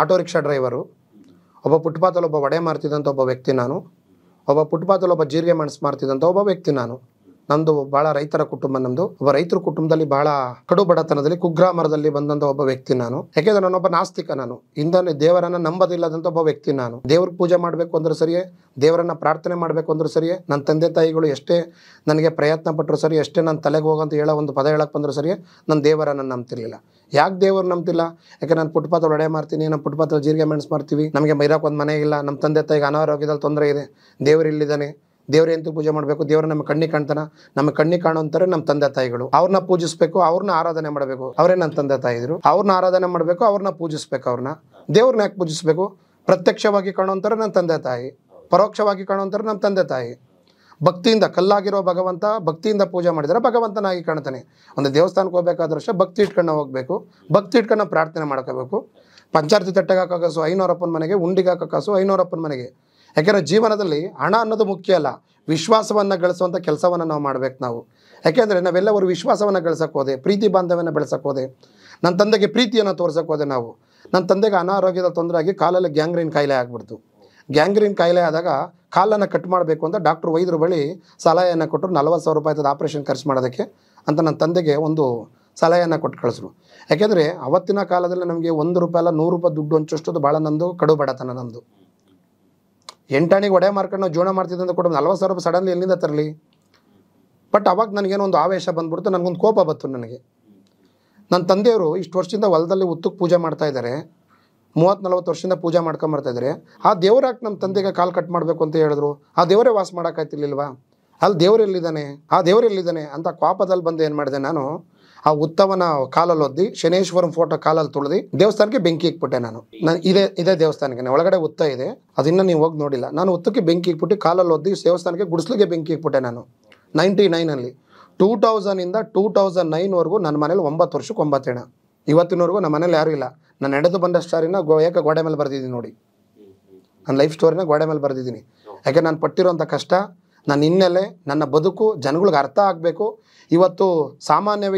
ಆಟೋ ರಿಕ್ಷಾ ಡ್ರೈವರು ಒಬ್ಬ ಫುಟ್ಪಾತಲ್ಲಿ ಒಬ್ಬ ವಡೆ ಮಾರ್ತಿದ್ದಂಥ ಒಬ್ಬ ವ್ಯಕ್ತಿ ನಾನು ಒಬ್ಬ ಫುಟ್ಪಾತಲ್ಲಿ ಒಬ್ಬ ಜೀರಿಗೆ ಮೆಣಸು ಮಾರ್ತಿದ್ದಂಥ ಒಬ್ಬ ವ್ಯಕ್ತಿ ನಾನು ನಂದು ಬಹಳ ರೈತರ ಕುಟುಂಬ ನಮ್ಮದು ಒಬ್ಬ ರೈತರ ಕುಟುಂಬದಲ್ಲಿ ಬಹಳ ಕಡು ಬಡತನದಲ್ಲಿ ಕುಗ್ರಾಮರದಲ್ಲಿ ಬಂದಂತ ಒಬ್ಬ ವ್ಯಕ್ತಿ ನಾನು ಯಾಕೆಂದ್ರೆ ನಾನೊಬ್ಬ ನಾಸ್ತಿಕ ನಾನು ಇಂದನೆ ದೇವರನ್ನ ನಂಬದಿಲ್ಲದಂತ ಒಬ್ಬ ವ್ಯಕ್ತಿ ನಾನು ದೇವ್ರ ಪೂಜೆ ಮಾಡಬೇಕು ಅಂದ್ರೆ ಸರಿಯೇ ದೇವರನ್ನ ಪ್ರಾರ್ಥನೆ ಮಾಡಬೇಕು ಅಂದ್ರೆ ಸರಿಯೇ ನನ್ನ ತಂದೆ ತಾಯಿಗಳು ಎಷ್ಟೇ ನನಗೆ ಪ್ರಯತ್ನ ಪಟ್ಟರು ಸರಿ ಎಷ್ಟೇ ನನ್ನ ತಲೆಗೆ ಹೋಗಂತ ಹೇಳೋ ಒಂದು ಪದ ಹೇಳಕ್ ಬಂದರೂ ಸರಿಯೇ ನನ್ನ ದೇವರನ್ನ ನಂಬ್ತಿರ್ಲಿಲ್ಲ ಯಾಕೆ ದೇವರು ನಂಬ್ತಿಲ್ಲ ಯಾಕೆ ನಾನು ಪುಟ್ಪಾತ್ರ ಒಡೆ ಮಾಡ್ತೀನಿ ನಮ್ಮ ಫುಟ್ಪಾತ್ ಜೀರಿಗೆ ಮೆಣಸು ಮಾಡ್ತೀವಿ ನಮಗೆ ಮೈರಾಕ್ ಒಂದು ಮನೆ ಇಲ್ಲ ನಮ್ಮ ತಂದೆ ತಾಯಿಗೆ ಅನಾರೋಗ್ಯದಲ್ಲಿ ತೊಂದರೆ ಇದೆ ದೇವರು ಇಲ್ಲಿದ್ದಾನೆ ದೇವ್ರ ಎಂತ ಪೂಜೆ ಮಾಡಬೇಕು ದೇವ್ರ ನಮ್ಮ ಕಣ್ಣಿಗೆ ಕಾಣ್ತಾನ ನಮ್ಮ ಕಣ್ಣಿಗೆ ಕಾಣುವಂತಾರೆ ನಮ್ಮ ತಂದೆ ತಾಯಿಗಳು ಅವ್ರನ್ನ ಪೂಜಿಸ್ಬೇಕು ಅವ್ರನ್ನ ಆರಾಧನೆ ಮಾಡಬೇಕು ಅವರೇ ನನ್ನ ತಂದೆ ತಾಯಿದ್ರು ಅವ್ರನ್ನ ಆರಾಧನೆ ಮಾಡಬೇಕು ಅವ್ರನ್ನ ಪೂಜಿಸ್ಬೇಕು ಅವ್ರನ್ನ ದೇವ್ರನ್ನ ಯಾಕೆ ಪೂಜಿಸ್ಬೇಕು ಪ್ರತ್ಯಕ್ಷವಾಗಿ ಕಾಣುವಂತಾರೆ ನನ್ನ ತಂದೆ ತಾಯಿ ಪರೋಕ್ಷವಾಗಿ ಕಾಣುವಂತಾರೆ ನಮ್ಮ ತಂದೆ ತಾಯಿ ಭಕ್ತಿಯಿಂದ ಕಲ್ಲಾಗಿರೋ ಭಗವಂತ ಭಕ್ತಿಯಿಂದ ಪೂಜೆ ಮಾಡಿದರೆ ಭಗವಂತನಾಗಿ ಕಾಣ್ತಾನೆ ಒಂದು ದೇವಸ್ಥಾನಕ್ಕೆ ಹೋಗ್ಬೇಕಾದ್ರಷ್ಟೇ ಭಕ್ತಿ ಇಟ್ಕೊಂಡು ಹೋಗ್ಬೇಕು ಭಕ್ತಿ ಇಟ್ಕೊಂಡು ಪ್ರಾರ್ಥನೆ ಮಾಡ್ಕೋಬೇಕು ಪಂಚಾರ್ತಿ ತಟ್ಟೆಗೆ ಹಾಕೋ ಐನೂರಪ್ಪನ ಮನೆಗೆ ಉಂಡಿಗೆ ಹಾಕೋ ಕಾಸು ಐನೂರಪ್ಪನ ಮನೆಗೆ ಯಾಕೆಂದರೆ ಜೀವನದಲ್ಲಿ ಹಣ ಅನ್ನೋದು ಮುಖ್ಯ ಅಲ್ಲ ವಿಶ್ವಾಸವನ್ನು ಗಳಿಸುವಂಥ ಕೆಲಸವನ್ನು ನಾವು ಮಾಡಬೇಕು ನಾವು ಯಾಕೆಂದರೆ ನಾವೆಲ್ಲವರು ವಿಶ್ವಾಸವನ್ನು ಗಳಿಸೋಕೆ ಹೋದೆ ಪ್ರೀತಿ ಬಾಂಧವ್ಯನ ಬೆಳೆಸೋಕೆ ಹೋದೆ ನನ್ನ ತಂದೆಗೆ ಪ್ರೀತಿಯನ್ನು ತೋರ್ಸೋಕೆ ಹೋದೆ ನಾವು ನನ್ನ ತಂದೆಗೆ ಅನಾರೋಗ್ಯದ ತೊಂದರೆ ಆಗಿ ಕಾಲಲ್ಲಿ ಗ್ಯಾಂಗ್ರೀನ್ ಕಾಯಿಲೆ ಆಗಿಬಿಡ್ತು ಗ್ಯಾಂಗ್ರೀನ್ ಕಾಯಿಲೆ ಆದಾಗ ಕಾಲನ್ನು ಕಟ್ ಮಾಡಬೇಕು ಅಂತ ಡಾಕ್ಟ್ರು ವೈದ್ಯರು ಬಳಿ ಸಲಹೆಯನ್ನು ಕೊಟ್ಟರು ನಲ್ವತ್ತು ಸಾವಿರ ರೂಪಾಯಿ ತದ ಆಪ್ರೇಷನ್ ಖರ್ಚು ಮಾಡೋದಕ್ಕೆ ಅಂತ ನನ್ನ ತಂದೆಗೆ ಒಂದು ಸಲಹೆಯನ್ನು ಕೊಟ್ಟು ಕಳಿಸ್ರು ಯಾಕೆಂದರೆ ಅವತ್ತಿನ ಕಾಲದಲ್ಲಿ ನಮಗೆ ಒಂದು ರೂಪಾಯಿ ಅಲ್ಲ ನೂರು ರೂಪಾಯಿ ದುಡ್ಡು ಹಂಚೋಷ್ಟದು ಭಾಳ ನಂದು ಕಡು ಬಡತನ ನಂದು ಎಂಟಾಣಿಗೆ ಒಡೆ ಮಾರ್ಕೊಂಡು ನಾವು ಜೋಣ ಮಾಡ್ತಿದ್ದೆ ಅಂತ ಕೊಟ್ಟು ನಲ್ವತ್ತು ಸಾವಿರ ರೂಪಾಯಿ ಸಡನ್ಲಿ ಎಲ್ಲಿಂದ ತರಲಿ ಬಟ್ ಅವಾಗ ಒಂದು ಆವೇಶ ಬಂದ್ಬಿಡ್ತು ನನಗೊಂದು ಕೋಪ ಬಂತು ನನಗೆ ನನ್ನ ತಂದೆಯವರು ಇಷ್ಟು ವರ್ಷದಿಂದ ಹೊಲದಲ್ಲಿ ಉತ್ತಕ್ಕೆ ಪೂಜೆ ಮಾಡ್ತಾ ಇದ್ದಾರೆ ಮೂವತ್ತು ನಲ್ವತ್ತು ವರ್ಷದಿಂದ ಪೂಜೆ ಮಾಡ್ಕೊಂಬರ್ತಾಯಿದ್ದಾರೆ ಆ ದೇವ್ರಾಕೆ ನಮ್ಮ ತಂದೆಗೆ ಕಾಲು ಕಟ್ ಮಾಡಬೇಕು ಅಂತ ಹೇಳಿದ್ರು ಆ ದೇವರೇ ವಾಸ ಮಾಡೋಕ್ಕಾಯ್ತಿರ್ಲಿಲ್ವಾ ಅಲ್ಲಿ ದೇವರು ಎಲ್ಲಿದ್ದಾನೆ ಆ ದೇವರು ಎಲ್ಲಿದ್ದಾನೆ ಅಂತ ಕೋಪದಲ್ಲಿ ಬಂದು ಏನು ಮಾಡಿದೆ ನಾನು ಆ ಉತ್ತವನ ಕಾಲಲ್ಲಿ ಒದ್ದಿ ಶನೇಶ್ವರಂ ಫೋಟೋ ಕಾಲಲ್ಲಿ ತುಳಿದು ದೇವಸ್ಥಾನಕ್ಕೆ ಬೆಂಕಿ ಇಕ್ಬಿಟ್ಟೆ ನಾನು ನಾನು ಇದೇ ಇದೇ ದೇವಸ್ಥಾನಕ್ಕೆ ಒಳಗಡೆ ಉತ್ತ ಇದೆ ಅದನ್ನ ನೀವು ಹೋಗಿ ನೋಡಿಲ್ಲ ನಾನು ಉತ್ತಕ್ಕೆ ಬೆಂಕಿ ಇಕ್ಬಿಟ್ಟು ಕಾಲಲ್ಲಿ ಒದ್ದಿ ದೇವಸ್ಥಾನಕ್ಕೆ ಗುಡಿಸ್ಲಿಗೆ ಬೆಂಕಿ ಇಕ್ಬಿಟ್ಟೆ ನಾನು ನೈಂಟಿ ನೈನಲ್ಲಿ ಟೂ ಇಂದ ಟೂ ತೌಸಂಡ್ ನೈನ್ವರೆಗೂ ನನ್ನ ಮನೇಲಿ ಒಂಬತ್ತು ವರ್ಷಕ್ಕೆ ಒಂಬತ್ತೇಣ ಇವತ್ತಿನವರೆಗೂ ನಮ್ಮ ಮನೇಲಿ ಯಾರೂ ಇಲ್ಲ ನಾನು ನಡೆದು ಬಂದ ಸ್ಟಾರಿನ ಗೋ ಯಾಕೆ ಗೋಡೆ ಮೇಲೆ ಬರೆದಿದ್ದೀನಿ ನೋಡಿ ನನ್ನ ಲೈಫ್ ಸ್ಟೋರಿನ ಗೋಡೆ ಮೇಲೆ ಬರೆದಿದ್ದೀನಿ ಯಾಕೆ ನಾನು ಪಟ್ಟಿರೋಂಥ ಕಷ್ಟ ನನ್ನ ಹಿನ್ನೆಲೆ ನನ್ನ ಬದುಕು ಜನಗಳಿಗೆ ಅರ್ಥ ಆಗಬೇಕು ಇವತ್ತು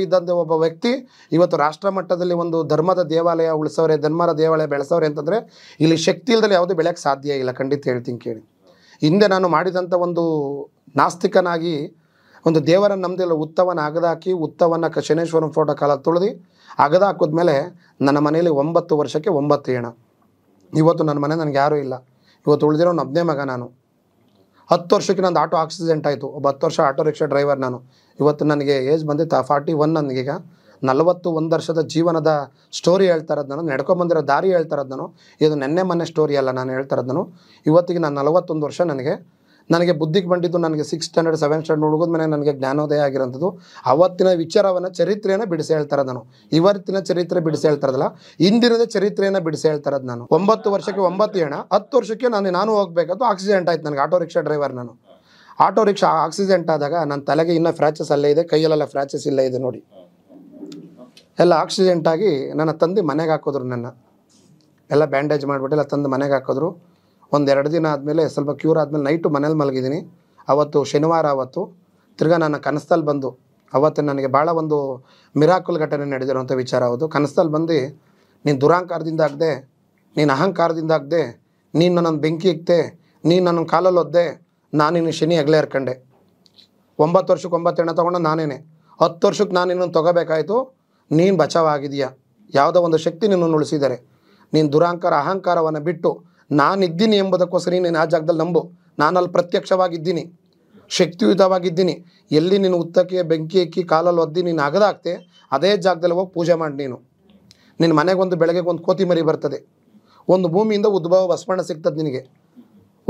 ಇದ್ದಂಥ ಒಬ್ಬ ವ್ಯಕ್ತಿ ಇವತ್ತು ರಾಷ್ಟ್ರ ಮಟ್ಟದಲ್ಲಿ ಒಂದು ಧರ್ಮದ ದೇವಾಲಯ ಉಳಿಸೋರೆ ಧರ್ಮದ ದೇವಾಲಯ ಬೆಳೆಸೋರೆ ಅಂತಂದರೆ ಇಲ್ಲಿ ಶಕ್ತಿ ಇಲ್ದಲೆ ಯಾವುದೂ ಬೆಳೆಯೋಕ್ಕೆ ಸಾಧ್ಯ ಇಲ್ಲ ಖಂಡಿತ ಹೇಳ್ತೀನಿ ಕೇಳಿ ಹಿಂದೆ ನಾನು ಮಾಡಿದಂಥ ಒಂದು ನಾಸ್ತಿಕನಾಗಿ ಒಂದು ದೇವರ ನಮ್ಮದೆಲ್ಲ ಉತ್ತವನ ಅಗದಾಕಿ ಉತ್ತವನ ಕ ಶನೇಶ್ವರನ ಫೋಟೋ ಕಾಲ ತುಳಿದು ಅಗದ ಹಾಕಿದ್ಮೇಲೆ ನನ್ನ ಮನೆಯಲ್ಲಿ ಒಂಬತ್ತು ವರ್ಷಕ್ಕೆ ಒಂಬತ್ತು ಹೆಣ ಇವತ್ತು ನನ್ನ ಮನೆ ನನಗೆ ಯಾರೂ ಇಲ್ಲ ಇವತ್ತು ಉಳಿದಿರೋ ಒಬ್ಬನೇ ಮಗ ನಾನು ಹತ್ತು ವರ್ಷಕ್ಕೆ ನಂದು ಆಟೋ ಆಕ್ಸಿಡೆಂಟ್ ಆಯಿತು ಒಬ್ಬ ಹತ್ತು ವರ್ಷ ಆಟೋ ರಿಕ್ಷಾ ಡ್ರೈವರ್ ನಾನು ಇವತ್ತು ನನಗೆ ಏಜ್ ಬಂದಿತ್ತು ಫಾರ್ಟಿ ಒನ್ ನನಗೀಗ ನಲವತ್ತು ಒಂದು ವರ್ಷದ ಜೀವನದ ಸ್ಟೋರಿ ಹೇಳ್ತಾ ಇರೋದು ನಾನು ನಡ್ಕೊಂಬಂದಿರೋ ದಾರಿ ಹೇಳ್ತಾ ನಾನು ಇದು ನೆನ್ನೆ ಮೊನ್ನೆ ಸ್ಟೋರಿ ಅಲ್ಲ ನಾನು ಹೇಳ್ತಾ ನಾನು ಇವತ್ತಿಗೆ ನಾನು ನಲವತ್ತೊಂದು ವರ್ಷ ನನಗೆ ನನಗೆ ಬುದ್ಧಿಗೆ ಬಂದಿದ್ದು ನನಗೆ ಸಿಕ್ಸ್ ಸ್ಟ್ಯಾಂಡರ್ಡ್ ಸೆವೆನ್ ಸ್ಟ್ಯಾಂಡರ್ಡ್ ಹುಡುಗದ ಮೇಲೆ ನನಗೆ ಜ್ಞಾನೋದಯ ಆಗಿರೋದು ಅವತ್ತಿನ ವಿಚಾರವನ್ನು ಚರಿತ್ರೆಯನ್ನು ಬಿಡಿಸಿ ಹೇಳ್ತಾರೆ ನಾನು ಇವತ್ತಿನ ಚರಿತ್ರೆ ಬಿಡಿಸಿ ಹೇಳ್ತಾರದಲ್ಲ ಇಂದಿನದ ಚರಿತ್ರೆಯನ್ನು ಬಿಡಿಸಿ ಹೇಳ್ತಾರದು ನಾನು ಒಂಬತ್ತು ವರ್ಷಕ್ಕೆ ಒಂಬತ್ತು ಹೆಣ ಹತ್ತು ವರ್ಷಕ್ಕೆ ನಾನು ನಾನು ಹೋಗಬೇಕಾದ್ರು ಆಕ್ಸಿಡೆಂಟ್ ಆಯ್ತು ನನಗೆ ಆಟೋ ರಿಕ್ಷಾ ಡ್ರೈವರ್ ನಾನು ಆಟೋ ರಿಕ್ಷಾ ಆಕ್ಸಿಡೆಂಟ್ ಆದಾಗ ನನ್ನ ತಲೆಗೆ ಇನ್ನೂ ಫ್ರ್ಯಾಚಸ್ ಅಲ್ಲೇ ಇದೆ ಕೈಯಲ್ಲೆಲ್ಲ ಫ್ರ್ಯಾಚಸ್ ಇಲ್ಲ ಇದೆ ನೋಡಿ ಎಲ್ಲ ಆಕ್ಸಿಡೆಂಟ್ ಆಗಿ ನನ್ನ ತಂದೆ ಮನೆಗೆ ಹಾಕಿದ್ರು ನನ್ನ ಎಲ್ಲ ಬ್ಯಾಂಡೇಜ್ ಮಾಡಿಬಿಟ್ಟು ಎಲ್ಲ ತಂದು ಮನೆಗೆ ಹಾಕಿದ್ರು ಒಂದೆರಡು ದಿನ ಆದಮೇಲೆ ಸ್ವಲ್ಪ ಕ್ಯೂರ್ ಆದಮೇಲೆ ನೈಟು ಮನೇಲಿ ಮಲಗಿದ್ದೀನಿ ಅವತ್ತು ಶನಿವಾರ ಅವತ್ತು ತಿರ್ಗಾ ನನ್ನ ಕನಸ್ದಲ್ಲಿ ಬಂದು ಅವತ್ತು ನನಗೆ ಭಾಳ ಒಂದು ಮಿರಾಕುಲ್ ಘಟನೆ ನಡೆದಿರುವಂಥ ವಿಚಾರ ಹೌದು ಕನಸಲ್ಲಿ ಬಂದು ನೀನು ದುರಾಂಕಾರದಿಂದ ಆಗದೆ ನೀನು ಅಹಂಕಾರದಿಂದ ಆಗದೆ ನೀನು ನನ್ನ ಬೆಂಕಿ ಇಕ್ತೆ ನೀನು ನನ್ನ ಕಾಲಲ್ಲಿ ಒದ್ದೆ ನಾನು ನಿನ್ನ ಶನಿ ಹಗಲೇ ಹರ್ಕಂಡೆ ಒಂಬತ್ತು ವರ್ಷಕ್ಕೆ ಒಂಬತ್ತು ಎಣ್ಣೆ ತೊಗೊಂಡು ನಾನೇನೆ ಹತ್ತು ವರ್ಷಕ್ಕೆ ನಾನು ನಿನ್ನನ್ನು ತೊಗೋಬೇಕಾಯಿತು ನೀನು ಬಚಾವಾಗಿದೆಯಾ ಆಗಿದೆಯಾ ಯಾವುದೋ ಒಂದು ಶಕ್ತಿ ನಿನ್ನನ್ನು ಉಳಿಸಿದರೆ ನೀನು ದುರಾಂಕಾರ ಅಹಂಕಾರವನ್ನು ಬಿಟ್ಟು ನಾನಿದ್ದೀನಿ ಎಂಬುದಕ್ಕೋಸ್ಕರ ನೀನು ಆ ಜಾಗದಲ್ಲಿ ನಂಬು ನಾನು ಅಲ್ಲಿ ಪ್ರತ್ಯಕ್ಷವಾಗಿದ್ದೀನಿ ಶಕ್ತಿಯುತವಾಗಿದ್ದೀನಿ ಎಲ್ಲಿ ನೀನು ಉತ್ತಕ್ಕೆ ಬೆಂಕಿ ಅಕ್ಕಿ ಕಾಲಲ್ಲಿ ಒದ್ದಿ ನೀನು ಅಗದಾಗ್ತೆ ಅದೇ ಜಾಗದಲ್ಲಿ ಹೋಗಿ ಪೂಜೆ ಮಾಡಿ ನೀನು ನಿನ್ನ ಮನೆಗೊಂದು ಬೆಳಗ್ಗೆಗೊಂದು ಒಂದು ಕೋತಿಮರಿ ಬರ್ತದೆ ಒಂದು ಭೂಮಿಯಿಂದ ಉದ್ಭವ ಬಸವಣ್ಣ ಸಿಗ್ತದೆ ನಿನಗೆ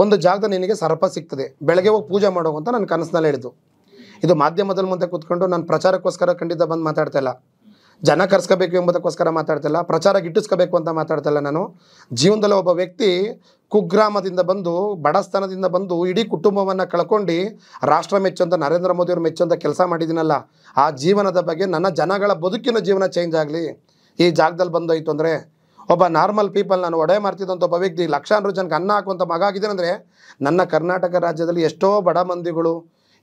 ಒಂದು ಜಾಗದ ನಿನಗೆ ಸರ್ಪ ಸಿಗ್ತದೆ ಬೆಳಗ್ಗೆ ಹೋಗಿ ಪೂಜೆ ಮಾಡೋ ಅಂತ ನನ್ನ ಕನಸಿನಲ್ಲಿ ಹೇಳಿದ್ದು ಇದು ಮಾಧ್ಯಮದಲ್ಲಿ ಮುಂದೆ ಕೂತ್ಕೊಂಡು ನಾನು ಪ್ರಚಾರಕ್ಕೋಸ್ಕರ ಖಂಡಿತ ಬಂದು ಮಾತಾಡ್ತಾಯಿಲ್ಲ ಇಲ್ಲ ಜನ ಕರ್ಸ್ಕೋಬೇಕು ಎಂಬುದಕ್ಕೋಸ್ಕರ ಮಾತಾಡ್ತಿಲ್ಲ ಪ್ರಚಾರ ಗಿಟ್ಟಿಸ್ಕೋಬೇಕು ಅಂತ ಮಾತಾಡ್ತಿಲ್ಲ ನಾನು ಜೀವನದಲ್ಲಿ ಒಬ್ಬ ವ್ಯಕ್ತಿ ಕುಗ್ರಾಮದಿಂದ ಬಂದು ಬಡಸ್ತನದಿಂದ ಬಂದು ಇಡೀ ಕುಟುಂಬವನ್ನು ಕಳ್ಕೊಂಡು ರಾಷ್ಟ್ರ ಮೆಚ್ಚುವಂಥ ನರೇಂದ್ರ ಮೋದಿಯವ್ರ ಮೆಚ್ಚುವಂಥ ಕೆಲಸ ಮಾಡಿದ್ದೀನಲ್ಲ ಆ ಜೀವನದ ಬಗ್ಗೆ ನನ್ನ ಜನಗಳ ಬದುಕಿನ ಜೀವನ ಚೇಂಜ್ ಆಗಲಿ ಈ ಜಾಗದಲ್ಲಿ ಬಂದೋಯ್ತು ಅಂದರೆ ಒಬ್ಬ ನಾರ್ಮಲ್ ಪೀಪಲ್ ನಾನು ಒಡೆ ಮಾಡ್ತಿದ್ದಂಥ ಒಬ್ಬ ವ್ಯಕ್ತಿ ಲಕ್ಷಾಂತರ ಜನಕ್ಕೆ ಅನ್ನ ಹಾಕುವಂಥ ಮಗ ಅಂದರೆ ನನ್ನ ಕರ್ನಾಟಕ ರಾಜ್ಯದಲ್ಲಿ ಎಷ್ಟೋ ಬಡ ಮಂದಿಗಳು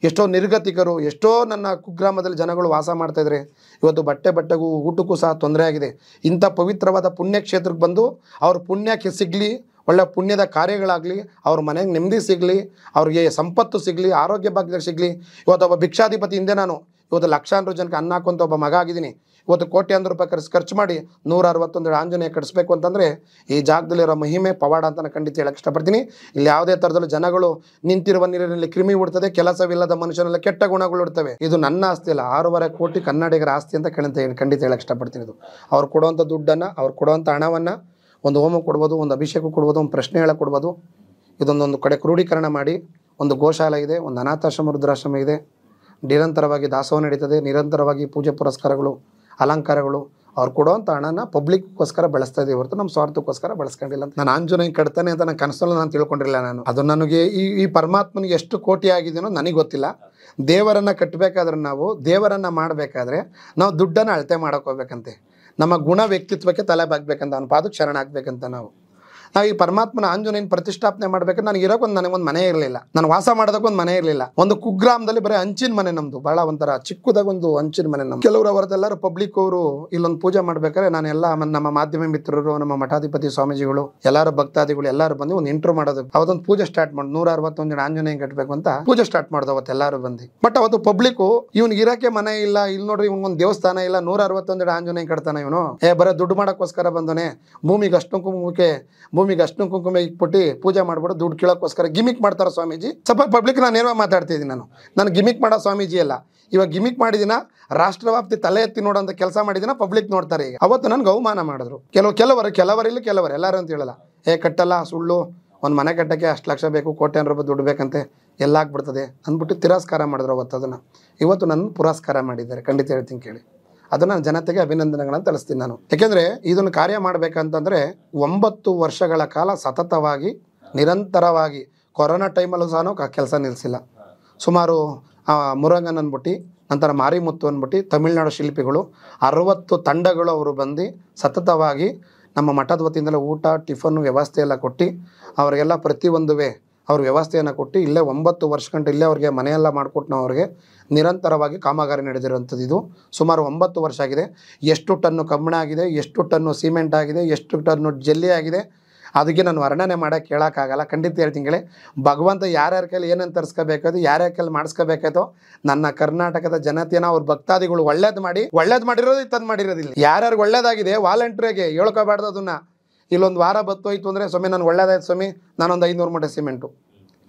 ಎಷ್ಟೋ ನಿರ್ಗತಿಕರು ಎಷ್ಟೋ ನನ್ನ ಕುಗ್ರಾಮದಲ್ಲಿ ಜನಗಳು ವಾಸ ಮಾಡ್ತಾಯಿದ್ರೆ ಇವತ್ತು ಬಟ್ಟೆ ಬಟ್ಟೆಗೂ ಊಟಕ್ಕೂ ಸಹ ತೊಂದರೆ ಆಗಿದೆ ಇಂಥ ಪವಿತ್ರವಾದ ಪುಣ್ಯಕ್ಷೇತ್ರಕ್ಕೆ ಬಂದು ಅವ್ರ ಪುಣ್ಯಕ್ಕೆ ಸಿಗಲಿ ಒಳ್ಳೆ ಪುಣ್ಯದ ಕಾರ್ಯಗಳಾಗಲಿ ಅವ್ರ ಮನೆಗೆ ನೆಮ್ಮದಿ ಸಿಗಲಿ ಅವ್ರಿಗೆ ಸಂಪತ್ತು ಸಿಗಲಿ ಆರೋಗ್ಯ ಭಾಗ್ಯ ಸಿಗಲಿ ಇವತ್ತು ಒಬ್ಬ ಭಿಕ್ಷಾಧಿಪತಿ ಹಿಂದೆ ನಾನು ಇವತ್ತು ಲಕ್ಷಾಂತರ ಜನಕ್ಕೆ ಅನ್ನ ಒಬ್ಬ ಮಗ ಆಗಿದ್ದೀನಿ ಇವತ್ತು ಕೋಟ್ಯಾಂತರ ರೂಪಾಯಿ ಖರ್ಚು ಖರ್ಚು ಮಾಡಿ ನೂರ ಅರವತ್ತೊಂದು ಆಂಜನೇಯ ಕಟ್ಟಿಸ್ಬೇಕು ಅಂತಂದರೆ ಈ ಜಾಗದಲ್ಲಿರೋ ಮಹಿಮೆ ಪವಾಡ ಅಂತ ನಾನು ಖಂಡಿತ ಹೇಳಕ್ಕೆ ಇಷ್ಟಪಡ್ತೀನಿ ಇಲ್ಲಿ ಯಾವುದೇ ಥರದಲ್ಲೂ ಜನಗಳು ನಿಂತಿರುವ ನೀರಿನಲ್ಲಿ ಕ್ರಿಮಿ ಹುಡ್ತದೆ ಕೆಲಸವಿಲ್ಲದ ಮನುಷ್ಯನಲ್ಲಿ ಕೆಟ್ಟ ಗುಣಗಳು ಹುಡ್ತವೆ ಇದು ನನ್ನ ಆಸ್ತಿ ಇಲ್ಲ ಆರೂವರೆ ಕೋಟಿ ಕನ್ನಡಿಗರ ಆಸ್ತಿ ಅಂತ ಖಂಡಿತ ಖಂಡಿತ ಹೇಳಕ್ಕೆ ಇಷ್ಟಪಡ್ತೀನಿ ಇದು ಅವ್ರು ಕೊಡುವಂಥ ದುಡ್ಡನ್ನು ಅವ್ರು ಕೊಡುವಂಥ ಹಣವನ್ನು ಒಂದು ಹೋಮ ಕೊಡ್ಬೋದು ಒಂದು ಅಭಿಷೇಕ ಕೊಡ್ಬೋದು ಒಂದು ಪ್ರಶ್ನೆ ಹೇಳ ಕೊಡ್ಬೋದು ಇದೊಂದೊಂದು ಕಡೆ ಕ್ರೋಢೀಕರಣ ಮಾಡಿ ಒಂದು ಗೋಶಾಲ ಇದೆ ಒಂದು ಅನಾಥಾಶ್ರಮ ರುದ್ರಾಶ್ರಮ ಇದೆ ನಿರಂತರವಾಗಿ ದಾಸೋಹ ನಡೀತದೆ ನಿರಂತರವಾಗಿ ಪೂಜೆ ಪುರಸ್ಕಾರಗಳು ಅಲಂಕಾರಗಳು ಅವ್ರು ಕೊಡುವಂಥ ಹಣನ ಪಬ್ಲಿಕ್ಗೋಸ್ಕರ ಬಳಸ್ತಾ ಇದೆ ಹೊರತು ನಮ್ಮ ಸ್ವಾರ್ಥಕ್ಕೋಸ್ಕರ ಬಳಸ್ಕೊಂಡಿಲ್ಲ ಅಂತ ನಾನು ಆಂಜನೇಯ ಕಟ್ತಾನೆ ಅಂತ ನನ್ನ ಕನಸಲ್ಲ ನಾನು ತಿಳ್ಕೊಂಡಿಲ್ಲ ನಾನು ಅದು ನನಗೆ ಈ ಈ ಪರಮಾತ್ಮನಿಗೆ ಎಷ್ಟು ಕೋಟಿ ಆಗಿದೆಯೋ ನನಗೆ ಗೊತ್ತಿಲ್ಲ ದೇವರನ್ನು ಕಟ್ಟಬೇಕಾದ್ರೆ ನಾವು ದೇವರನ್ನು ಮಾಡಬೇಕಾದ್ರೆ ನಾವು ದುಡ್ಡನ್ನು ಅಳತೆ ಹೋಗಬೇಕಂತೆ ನಮ್ಮ ಗುಣ ವ್ಯಕ್ತಿತ್ವಕ್ಕೆ ತಲೆ ಬಾಗಬೇಕಂತ ಅವನ ಪಾದಕ್ಕೆ ಶರಣ ಆಗ್ಬೇಕಂತ ನಾವು ನಾವು ಈ ಪರಮಾತ್ಮನ ಆಂಜನೇಯನ ಪ್ರತಿಷ್ಠಾಪನೆ ಮಾಡ್ಬೇಕು ನನಗೆ ಇರೋಕ್ಕೊಂದು ನನಗೊಂದು ಮನೆ ಇರಲಿಲ್ಲ ನಾನು ವಾಸ ಮಾಡೋದಕ್ಕೊಂದು ಮನೆ ಇರಲಿಲ್ಲ ಒಂದು ಕುಗ್ರಾಮದಲ್ಲಿ ಬರೀ ಅಂಚಿನ ಮನೆ ನಮ್ದು ಬಹಳ ಒಂಥರ ಚಿಕ್ಕದಾಗ ಒಂದು ಹಂಚಿನ ಮನೆ ನಮ್ಮ ಕೆಲವರು ಅವರದೆಲ್ಲರೂ ಪಬ್ಲಿಕ್ ಅವರು ಇಲ್ಲೊಂದು ಪೂಜೆ ಮಾಡ್ಬೇಕಾದ್ರೆ ನಾನು ಎಲ್ಲ ನಮ್ಮ ಮಾಧ್ಯಮ ಮಿತ್ರರು ನಮ್ಮ ಮಠಾಧಿಪತಿ ಸ್ವಾಮೀಜಿಗಳು ಎಲ್ಲರೂ ಭಕ್ತಾದಿಗಳು ಎಲ್ಲರೂ ಬಂದು ಒಂದು ಇಂಟ್ರೋ ಮಾಡೋದು ಅವತ್ತೊಂದು ಪೂಜೆ ಸ್ಟಾರ್ಟ್ ಮಾಡಿ ನೂರ ಅರವತ್ತೊಂದು ಜನ ಆಂಜನೇಯ ಕಟ್ಟಬೇಕು ಅಂತ ಪೂಜೆ ಸ್ಟಾರ್ಟ್ ಮಾಡೋದು ಅವತ್ತು ಎಲ್ಲರೂ ಬಂದು ಬಟ್ ಅವತ್ತು ಪಬ್ಲಿಕ್ ಇವನ್ ಇರಕ್ಕೆ ಮನೆ ಇಲ್ಲ ಇಲ್ಲಿ ನೋಡ್ರಿ ಒಂದ್ ದೇವಸ್ಥಾನ ಇಲ್ಲ ನೂರ ಅರವತ್ತೊಂದು ಜನ ಆಂಜನೇಯ ಕಟ್ತಾನೆ ಇವನು ಏ ಬರೋ ದುಡ್ಡು ಮಾಡೋಕ್ಕೋಸ್ಕರ ಬಂದನೆ ಭೂಮಿಗೆ ಅಷ್ಟೊಂದು ಭೂಮಿಗೆ ಅಷ್ಟು ಕುಂಕುಮ ಇಟ್ಬಿಟ್ಟು ಪೂಜೆ ಮಾಡ್ಬಿಟ್ಟು ದುಡ್ಡು ಕೇಳೋಕ್ಕೋಸ್ಕರ ಗಿಮಿಕ್ ಮಾಡ್ತಾರೆ ಸ್ವಾಮೀಜಿ ಸ್ವಲ್ಪ ಪಬ್ಲಿಕ್ ನಾನು ಏನೋ ಮಾತಾಡ್ತಿದ್ದೀನಿ ನಾನು ನಾನು ಗಿಮಿಕ್ ಮಾಡೋ ಸ್ವಾಮೀಜಿ ಅಲ್ಲ ಇವಾಗ ಗಿಮಿಕ್ ಮಾಡಿದಿನ ರಾಷ್ಟ್ರವ್ಯಾಪ್ತಿ ತಲೆ ಎತ್ತಿ ನೋಡೋಂಥ ಕೆಲಸ ಮಾಡಿದಿನ ಪಬ್ಲಿಕ್ ನೋಡ್ತಾರೆ ಈಗ ಅವತ್ತು ನನಗೆ ಅವಮಾನ ಮಾಡಿದ್ರು ಕೆಲವು ಕೆಲವರು ಕೆಲವರಿಲ್ಲ ಕೆಲವರು ಎಲ್ಲರೂ ಅಂತ ಹೇಳಲ್ಲ ಏ ಕಟ್ಟಲ್ಲ ಸುಳ್ಳು ಒಂದು ಮನೆ ಕಟ್ಟಕ್ಕೆ ಅಷ್ಟು ಲಕ್ಷ ಬೇಕು ಕೋಟ್ಯಾನ್ ರೂಪಾಯಿ ದುಡ್ಡು ಬೇಕಂತೆ ಎಲ್ಲ ಆಗ್ಬಿಡ್ತದೆ ಅಂದ್ಬಿಟ್ಟು ತಿರಸ್ಕಾರ ಮಾಡಿದ್ರು ಅವತ್ತು ಅದನ್ನು ಇವತ್ತು ನನ್ನ ಪುರಸ್ಕಾರ ಮಾಡಿದ್ದಾರೆ ಖಂಡಿತ ಹೇಳ್ತೀನಿ ಕೇಳಿ ಅದನ್ನು ಜನತೆಗೆ ಅಭಿನಂದನೆಗಳನ್ನು ತಿಳಿಸ್ತೀನಿ ನಾನು ಯಾಕೆಂದರೆ ಇದನ್ನು ಕಾರ್ಯ ಮಾಡಬೇಕಂತಂದರೆ ಒಂಬತ್ತು ವರ್ಷಗಳ ಕಾಲ ಸತತವಾಗಿ ನಿರಂತರವಾಗಿ ಕೊರೋನಾ ಟೈಮಲ್ಲೂ ಸಹ ಕೆಲಸ ನಿಲ್ಲಿಸಿಲ್ಲ ಸುಮಾರು ಮುರಂಗನ್ ಅಂದ್ಬಿಟ್ಟು ನಂತರ ಮಾರಿಮುತ್ತು ಅಂದ್ಬಿಟ್ಟು ತಮಿಳ್ನಾಡು ಶಿಲ್ಪಿಗಳು ಅರವತ್ತು ತಂಡಗಳು ಅವರು ಬಂದು ಸತತವಾಗಿ ನಮ್ಮ ಮಠದ ವತಿಯಿಂದಲೇ ಊಟ ಟಿಫನ್ ವ್ಯವಸ್ಥೆ ಕೊಟ್ಟು ಅವರಿಗೆಲ್ಲ ಪ್ರತಿಯೊಂದುವೇ ಅವ್ರ ವ್ಯವಸ್ಥೆಯನ್ನು ಕೊಟ್ಟು ಇಲ್ಲೇ ಒಂಬತ್ತು ವರ್ಷ ಗಂಟೆ ಇಲ್ಲೇ ಅವ್ರಿಗೆ ಮನೆಯೆಲ್ಲ ಮಾಡಿಕೊಟ್ಟು ನಾವು ಅವ್ರಿಗೆ ನಿರಂತರವಾಗಿ ಕಾಮಗಾರಿ ನಡೆದಿರುವಂಥದ್ದು ಇದು ಸುಮಾರು ಒಂಬತ್ತು ವರ್ಷ ಆಗಿದೆ ಎಷ್ಟು ಟನ್ನು ಕಬ್ಬಿಣ ಆಗಿದೆ ಎಷ್ಟು ಟನ್ನು ಸಿಮೆಂಟ್ ಆಗಿದೆ ಎಷ್ಟು ಟನ್ನು ಜಲ್ಲಿ ಆಗಿದೆ ಅದಕ್ಕೆ ನಾನು ವರ್ಣನೆ ಮಾಡೋಕೆ ಕೇಳೋಕ್ಕಾಗಲ್ಲ ಖಂಡಿತ ಹೇಳ್ತೀನಿ ಭಗವಂತ ಯಾರ್ಯಾರ ಕೈಲಿ ಏನೇನು ತರಿಸ್ಕೋಬೇಕಾಯ್ತು ಯಾರ್ಯಾರ ಕೈಲಿ ಮಾಡಿಸ್ಕೋಬೇಕಾಯ್ತು ನನ್ನ ಕರ್ನಾಟಕದ ಜನತೆಯನ್ನು ಅವ್ರ ಭಕ್ತಾದಿಗಳು ಒಳ್ಳೇದು ಮಾಡಿ ಒಳ್ಳೇದು ಮಾಡಿರೋದು ತಂದು ಮಾಡಿರೋದಿಲ್ಲ ಯಾರ್ಯಾರು ಒಳ್ಳೇದಾಗಿದೆ ವಾಲಂಟಿಯರ್ಗೆ ಹೇಳ್ಕೋಬಾರ್ದು ಅದನ್ನು ಇಲ್ಲೊಂದು ವಾರ ಬತ್ತೋಯ್ತು ಅಂದರೆ ಸ್ವಾಮಿ ನಾನು ಒಳ್ಳೇದಾಯ್ತು ಸ್ವಾಮಿ ನಾನೊಂದು ಐನೂರು ಮೂಟೆ ಸಿಮೆಂಟು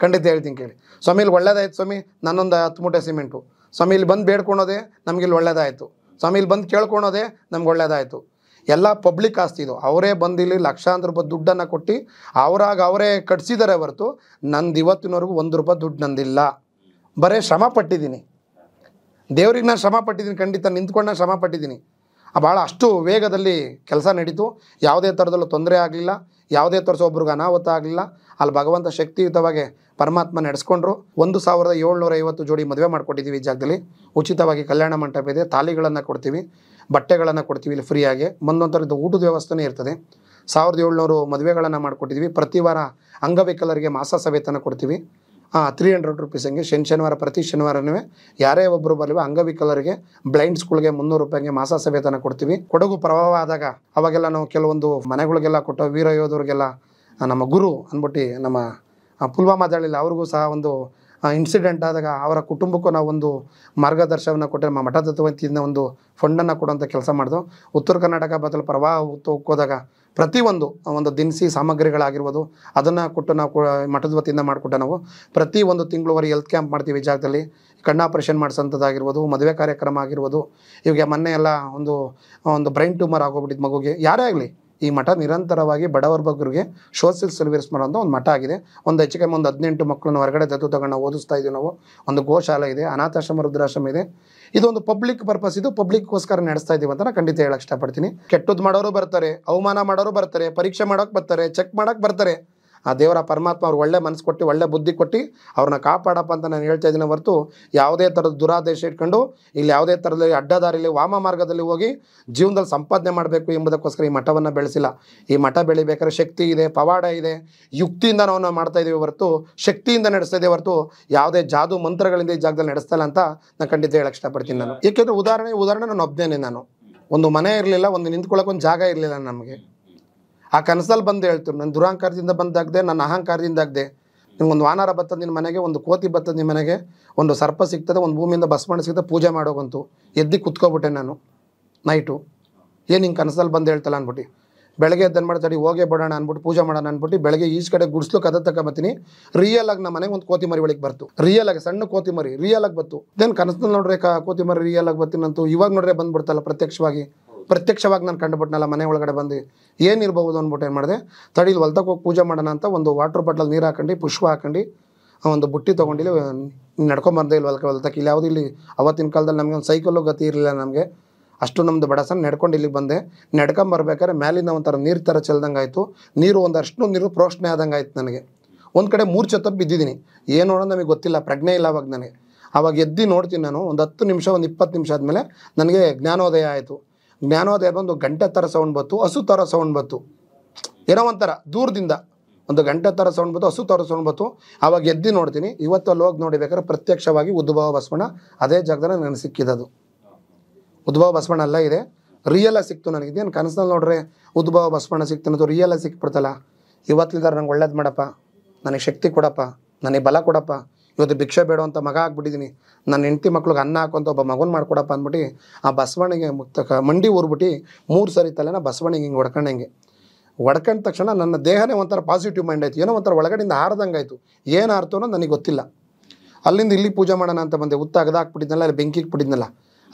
ಖಂಡಿತ ಹೇಳ್ತೀನಿ ಕೇಳಿ ಸ್ವಾಮಿ ಇಲ್ಲಿ ಒಳ್ಳೇದಾಯ್ತು ಸ್ವಾಮಿ ನನ್ನೊಂದು ಹತ್ತು ಮೂಟೆ ಸಿಮೆಂಟು ಸ್ವಾಮಿ ಇಲ್ಲಿ ಬಂದು ಬೇಡ್ಕೊಳೋದೆ ನಮ್ಗೆ ಇಲ್ಲಿ ಒಳ್ಳೇದಾಯಿತು ಸ್ವಾಮಿ ಇಲ್ಲಿ ಬಂದು ಕೇಳ್ಕೊಳೋದೆ ನಮ್ಗೆ ಒಳ್ಳೇದಾಯಿತು ಎಲ್ಲ ಪಬ್ಲಿಕ್ ಆಸ್ತಿ ಇದು ಅವರೇ ಬಂದು ಇಲ್ಲಿ ಲಕ್ಷಾಂತರ ರೂಪಾಯಿ ದುಡ್ಡನ್ನು ಕೊಟ್ಟು ಅವರಾಗ ಅವರೇ ಕಟ್ಸಿದ್ದಾರೆ ಹೊರತು ನಂದು ಇವತ್ತಿನವರೆಗೂ ಒಂದು ರೂಪಾಯಿ ದುಡ್ಡು ನಂದಿಲ್ಲ ಬರೀ ಶ್ರಮ ಪಟ್ಟಿದ್ದೀನಿ ದೇವ್ರಿಗೆ ನಾನು ಶ್ರಮ ಪಟ್ಟಿದ್ದೀನಿ ಖಂಡಿತ ನಿಂತ್ಕೊಂಡು ನಾನು ಶ್ರಮ ಪಟ್ಟಿದ್ದೀನಿ ಭಾಳ ಅಷ್ಟು ವೇಗದಲ್ಲಿ ಕೆಲಸ ನಡೀತು ಯಾವುದೇ ಥರದಲ್ಲೂ ತೊಂದರೆ ಆಗಲಿಲ್ಲ ಯಾವುದೇ ಥರದ ಒಬ್ರಿಗೆ ಅನಾಹುತ ಆಗಲಿಲ್ಲ ಅಲ್ಲಿ ಭಗವಂತ ಶಕ್ತಿಯುತವಾಗಿ ಪರಮಾತ್ಮ ನಡೆಸ್ಕೊಂಡ್ರು ಒಂದು ಸಾವಿರದ ಏಳ್ನೂರ ಐವತ್ತು ಜೋಡಿ ಮದುವೆ ಮಾಡಿಕೊಟ್ಟಿದ್ದೀವಿ ಈ ಜಾಗದಲ್ಲಿ ಉಚಿತವಾಗಿ ಕಲ್ಯಾಣ ಮಂಟಪ ಇದೆ ತಾಲಿಗಳನ್ನು ಕೊಡ್ತೀವಿ ಬಟ್ಟೆಗಳನ್ನು ಕೊಡ್ತೀವಿ ಇಲ್ಲಿ ಫ್ರೀಯಾಗಿ ಮುಂದೊಂಥರದ್ದು ಊಟದ ವ್ಯವಸ್ಥೆನೇ ಇರ್ತದೆ ಸಾವಿರದ ಏಳ್ನೂರು ಮದುವೆಗಳನ್ನು ಮಾಡಿಕೊಟ್ಟಿದ್ದೀವಿ ಪ್ರತಿ ವಾರ ಅಂಗವಿಕಲರಿಗೆ ಮಾಸ ಸವೇತನ ಕೊಡ್ತೀವಿ ತ್ರೀ ಹಂಡ್ರೆಡ್ ರುಪೀಸ್ ಹಂಗೆ ಶನಿ ಶನಿವಾರ ಪ್ರತಿ ಶನಿವಾರನೂ ಯಾರೇ ಒಬ್ಬರು ಬರಲಿವೆ ಅಂಗವಿಕಲರಿಗೆ ಸ್ಕೂಲ್ಗೆ ಮುನ್ನೂರು ರೂಪಾಯಿಗೆ ಮಾಸ ಸವೇತನ ಕೊಡ್ತೀವಿ ಕೊಡಗು ಪ್ರಭಾವ ಆದಾಗ ಅವಾಗೆಲ್ಲ ನಾವು ಕೆಲವೊಂದು ಮನೆಗಳಿಗೆಲ್ಲ ಕೊಟ್ಟು ವೀರ ಯೋಧರಿಗೆಲ್ಲ ನಮ್ಮ ಗುರು ಅಂದ್ಬಿಟ್ಟು ನಮ್ಮ ಪುಲ್ವಾಮಾ ದಾಳಿಯಲ್ಲಿ ಅವ್ರಿಗೂ ಸಹ ಒಂದು ಇನ್ಸಿಡೆಂಟ್ ಆದಾಗ ಅವರ ಕುಟುಂಬಕ್ಕೂ ನಾವು ಒಂದು ಮಾರ್ಗದರ್ಶನ ಕೊಟ್ಟರೆ ನಮ್ಮ ಮಠತತ್ವಂತಿಯಿಂದ ಒಂದು ಫಂಡನ್ನು ಕೊಡುವಂಥ ಕೆಲಸ ಮಾಡಿದ್ವು ಉತ್ತರ ಕರ್ನಾಟಕ ಬದಲು ಪ್ರವಾಹ ಹೋದಾಗ ಪ್ರತಿಯೊಂದು ಒಂದು ದಿನಸಿ ಸಾಮಗ್ರಿಗಳಾಗಿರ್ಬೋದು ಅದನ್ನು ಕೊಟ್ಟು ನಾವು ಮಠದ ವತಿಯಿಂದ ಮಾಡಿಕೊಟ್ಟ ನಾವು ಪ್ರತಿ ಒಂದು ತಿಂಗಳವರೆ ಹೆಲ್ತ್ ಕ್ಯಾಂಪ್ ಮಾಡ್ತೀವಿ ಜಾಗದಲ್ಲಿ ಕಣ್ಣು ಆಪ್ರೇಷನ್ ಮಾಡಿಸೋಂಥದ್ದಾಗಿರ್ಬೋದು ಮದುವೆ ಕಾರ್ಯಕ್ರಮ ಆಗಿರ್ಬೋದು ಇವಾಗ ಮೊನ್ನೆ ಎಲ್ಲ ಒಂದು ಒಂದು ಬ್ರೈನ್ ಟ್ಯೂಮರ್ ಆಗೋಗ್ಬಿಟ್ಟಿದ್ದು ಮಗುಗೆ ಯಾರೇ ಆಗಲಿ ಈ ಮಠ ನಿರಂತರವಾಗಿ ಬಡವರ ಬಗ್ಗರಿಗೆ ಸೋಷಿಯಲ್ ಸರ್ವಿಸ್ ಮಾಡುವಂಥ ಒಂದು ಮಠ ಆಗಿದೆ ಒಂದು ಹೆಚ್ಚಿಗೆ ಒಂದು ಹದಿನೆಂಟು ಮಕ್ಕಳನ್ನು ಹೊರಗಡೆ ದತ್ತು ತಗೊಂಡು ಓದಿಸ್ತಾ ಇದ್ದೀವಿ ನಾವು ಒಂದು ಗೋಶಾಲೆ ಇದೆ ಅನಾಥಾಶ್ರಮ ರುದ್ರಾಶ್ರಮ ಇದೆ ಇದೊಂದು ಪಬ್ಲಿಕ್ ಪರ್ಪಸ್ ಇದು ಪಬ್ಲಿಕ್ಗೋಸ್ಕರ ನಡೆಸ್ತಾ ಇದ್ದೀವಿ ಅಂತ ನಾನು ಖಂಡಿತ ಹೇಳಕ್ಕೆ ಇಷ್ಟಪಡ್ತೀನಿ ಕೆಟ್ಟದ್ದು ಮಾಡೋರು ಬರ್ತಾರೆ ಅವಮಾನ ಮಾಡೋರು ಬರ್ತಾರೆ ಪರೀಕ್ಷೆ ಮಾಡೋಕೆ ಬರ್ತಾರೆ ಚೆಕ್ ಮಾಡೋಕೆ ಬರ್ತಾರೆ ಆ ದೇವರ ಪರಮಾತ್ಮ ಅವ್ರು ಒಳ್ಳೆ ಮನಸ್ಸು ಕೊಟ್ಟು ಒಳ್ಳೆ ಬುದ್ಧಿ ಕೊಟ್ಟು ಅವ್ರನ್ನ ಕಾಪಾಡಪ್ಪ ಅಂತ ನಾನು ಹೇಳ್ತಾ ಇದ್ದೀನಿ ಹೊರತು ಯಾವುದೇ ಥರದ ದುರಾದೇಶ ಇಟ್ಕೊಂಡು ಇಲ್ಲಿ ಯಾವುದೇ ಥರದ ಅಡ್ಡದಾರಿಯಲ್ಲಿ ವಾಮ ಮಾರ್ಗದಲ್ಲಿ ಹೋಗಿ ಜೀವನದಲ್ಲಿ ಸಂಪಾದನೆ ಮಾಡಬೇಕು ಎಂಬುದಕ್ಕೋಸ್ಕರ ಈ ಮಠವನ್ನು ಬೆಳೆಸಿಲ್ಲ ಈ ಮಠ ಬೆಳಿಬೇಕಾದ್ರೆ ಶಕ್ತಿ ಇದೆ ಪವಾಡ ಇದೆ ಯುಕ್ತಿಯಿಂದ ನಾವು ಮಾಡ್ತಾ ಇದ್ದೀವಿ ಹೊರತು ಶಕ್ತಿಯಿಂದ ನಡೆಸ್ತಾ ಇದ್ದೀವಿ ಹೊರತು ಯಾವುದೇ ಜಾದು ಮಂತ್ರಗಳಿಂದ ಈ ಜಾಗದಲ್ಲಿ ನಡೆಸ್ತಾ ಅಂತ ನಾನು ಖಂಡಿತ ಹೇಳಕ್ಕೆ ಇಷ್ಟಪಡ್ತೀನಿ ನಾನು ಏಕೆಂದರೆ ಉದಾಹರಣೆ ಉದಾಹರಣೆ ನಾನು ಒಬ್ಬನೇ ನಾನು ಒಂದು ಮನೆ ಇರಲಿಲ್ಲ ಒಂದು ನಿಂತ್ಕೊಳ್ಳೋಕೆ ಒಂದು ಜಾಗ ಇರಲಿಲ್ಲ ನಮಗೆ ಆ ಕನಸಲ್ಲಿ ಬಂದು ಹೇಳ್ತೀವಿ ನನ್ನ ದುರಾಂಕಾರದಿಂದ ಬಂದಾಗದೆ ನನ್ನ ನಿಮ್ಗೆ ಒಂದು ವಾನರ ಬತ್ತದ ನಿನ್ನ ಮನೆಗೆ ಒಂದು ಕೋತಿ ಬತ್ತದ ನಿಮ್ಮ ಮನೆಗೆ ಒಂದು ಸರ್ಪ ಸಿಗ್ತದೆ ಒಂದು ಭೂಮಿಯಿಂದ ಬಸವಣ್ಣ ಸಿಗ್ತದೆ ಪೂಜೆ ಮಾಡೋಗಂತು ಎದ್ದು ಕುತ್ಕೊಬಿಟ್ಟೆ ನಾನು ನೈಟು ಏನು ಹಿಂಗೆ ಕನಸಲ್ಲಿ ಬಂದು ಹೇಳ್ತಲ್ಲ ಅಂದ್ಬಿಟ್ಟು ಬೆಳಗ್ಗೆ ಎದ್ದನ್ನು ಮಾಡ್ತಾಡಿ ಹೋಗೇ ಬಿಡೋಣ ಅಂದ್ಬಿಟ್ಟು ಪೂಜೆ ಮಾಡೋಣ ಅಂದ್ಬಿಟ್ಟು ಬೆಳಗ್ಗೆ ಈಜ್ ಕಡೆ ಗುಡ್ಸ್ಲು ಕದ ತಗೊಂಬತ್ತೀನಿ ರಿಯಲ್ ಆಗಿ ನಮ್ಮ ಮನೆಗೆ ಒಂದು ಕೋತಿ ಮರಿ ಒಳಗೆ ಬರ್ತು ರಿಯಲ್ ಆಗಿ ಸಣ್ಣ ಕೋತಿ ಮರಿ ರಿಯಲ್ ಆಗಿ ಬತ್ತು ದೆನ್ ಕನಸಲ್ಲಿ ನೋಡ್ರೆ ಕೋತಿ ಮರಿ ರಿಯಲ್ ಆಗಿ ಬತ್ತಿನಂತೂ ಇವಾಗ ನೋಡ್ರೆ ಬಂದ್ಬಿಡ್ತಲ್ಲ ಪ್ರತ್ಯಕ್ಷವಾಗಿ ಪ್ರತ್ಯಕ್ಷವಾಗಿ ನಾನು ಕಂಡುಬಿಟ್ನಲ್ಲ ಮನೆ ಒಳಗಡೆ ಬಂದು ಏನಿರ್ಬೋದು ಅಂದ್ಬಿಟ್ಟು ಏನು ಮಾಡಿದೆ ತಡೀಲಿ ಹೊಲ್ತಕ್ಕೆ ಹೋಗಿ ಪೂಜೆ ಮಾಡೋಣ ಅಂತ ಒಂದು ವಾಟ್ರ್ ಬಾಟ್ಲಲ್ಲಿ ನೀರು ಹಾಕೊಂಡು ಪುಷ್ಪ ಹಾಕೊಂಡು ಒಂದು ಬುಟ್ಟಿ ತೊಗೊಂಡಿಲ್ಲ ನಡ್ಕೊಂಬಂದೆ ಇಲ್ಲಿ ಹೊಲಕ್ಕೆ ಹೊಲ್ತಕ್ಕೆ ಇಲ್ಲಿ ಯಾವುದು ಇಲ್ಲಿ ಅವತ್ತಿನ ಕಾಲದಲ್ಲಿ ನಮಗೆ ಒಂದು ಸೈಕಲ್ಲು ಗತಿ ಇರಲಿಲ್ಲ ನಮಗೆ ಅಷ್ಟು ನಮ್ಮದು ಬಡಸನ ನಡ್ಕೊಂಡು ಇಲ್ಲಿಗೆ ಬಂದೆ ನಡ್ಕೊಂಬರ್ಬೇಕಾದ್ರೆ ಮೇಲಿಂದ ಒಂಥರ ನೀರು ಥರ ಚೆಲ್ದಂಗೆ ಆಯಿತು ನೀರು ಒಂದಷ್ಟು ನೀರು ಪ್ರೋಷಣೆ ಆದಂಗೆ ಆಯ್ತು ನನಗೆ ಒಂದು ಕಡೆ ಮೂರು ತಪ್ಪು ಬಿದ್ದಿದ್ದೀನಿ ಏನು ನೋಡೋಣ ನಮಗೆ ಗೊತ್ತಿಲ್ಲ ಪ್ರಜ್ಞೆ ಇಲ್ಲ ಅವಾಗ ನನಗೆ ಆವಾಗ ಎದ್ದು ನೋಡ್ತೀನಿ ನಾನು ಒಂದು ಹತ್ತು ನಿಮಿಷ ಒಂದು ಇಪ್ಪತ್ತು ನಿಮಿಷ ಆದಮೇಲೆ ನನಗೆ ಜ್ಞಾನೋದಯ ಆಯಿತು ಜ್ಞಾನೋದಯ ಬಂದು ಗಂಟೆ ಥರ ಸೌಂಡ್ ಬತ್ತು ಹಸು ಥರ ಸೌಂಡ್ ಬತ್ತು ಏನೋ ಒಂಥರ ದೂರದಿಂದ ಒಂದು ಗಂಟೆ ಥರ ಸೌಂಡ್ ಬತ್ತು ಹಸು ಥರ ಸೌಂಡ್ ಬತ್ತು ಆವಾಗ ಎದ್ದು ನೋಡ್ತೀನಿ ಇವತ್ತು ಅಲ್ಲಿ ಹೋಗಿ ನೋಡಿಬೇಕಾದ್ರೆ ಪ್ರತ್ಯಕ್ಷವಾಗಿ ಉದ್ಭವ ಬಸವಣ್ಣ ಅದೇ ಜಾಗದಲ್ಲಿ ನನಗೆ ಸಿಕ್ಕಿದದು ಉದ್ಭವ ಬಸವಣ್ಣ ಅಲ್ಲ ಇದೆ ರಿಯಲಾಗಿ ಸಿಕ್ತು ನನಗೆ ಇದೇನು ಕನಸಲ್ಲಿ ನೋಡ್ರೆ ಉದ್ಭವ ಬಸವಣ್ಣ ಸಿಕ್ತು ಅನ್ನೋದು ರಿಯಲಾಗಿ ಸಿಕ್ಬಿಡ್ತಲ್ಲ ಇವತ್ತಿಲ್ದಾರೆ ನಂಗೆ ಒಳ್ಳೇದು ಮಾಡಪ್ಪ ನನಗೆ ಶಕ್ತಿ ಕೊಡಪ್ಪ ನನಗೆ ಬಲ ಕೊಡಪ್ಪ ಇವತ್ತು ಭಿಕ್ಷೆ ಬೇಡ ಅಂತ ಮಗ ಆಗ್ಬಿಟ್ಟಿದ್ದೀನಿ ನನ್ನ ಹೆಂಡತಿ ಮಕ್ಳಿಗೆ ಅನ್ನ ಹಾಕೊಂತ ಒಬ್ಬ ಮಗುನ ಮಾಡ್ಕೊಡಪ್ಪ ಅಂದ್ಬಿಟ್ಟು ಆ ಬಸವಣಿಗೆ ಮುಕ್ತ ಮಂಡಿ ಊರ್ಬಿಟ್ಟು ಮೂರು ಸರಿ ತಲೆನ ಬಸವಣಿಗೆ ಹಿಂಗೆ ಹೊಡ್ಕೊಂಡಂಗೆ ಹೊಡ್ಕೊಂಡ ತಕ್ಷಣ ನನ್ನ ದೇಹನೇ ಒಂಥರ ಪಾಸಿಟಿವ್ ಮೈಂಡ್ ಆಯಿತು ಏನೋ ಒಂಥರ ಒಳಗಡೆಯಿಂದ ಹಾರ್ದಂಗೆ ಆಯಿತು ಏನು ಅನ್ನೋ ನನಗೆ ಗೊತ್ತಿಲ್ಲ ಅಲ್ಲಿಂದ ಇಲ್ಲಿ ಪೂಜೆ ಮಾಡೋಣ ಅಂತ ಬಂದೆ ಉತ್ತ ಅಗದಾಕ್ಬಿಟ್ಟಿದ್ನಲ್ಲ ಅಲ್ಲಿ ಬೆಂಕಿ ಇಟ್ಬಿಟ್ಟಿದ್ನಲ್ಲ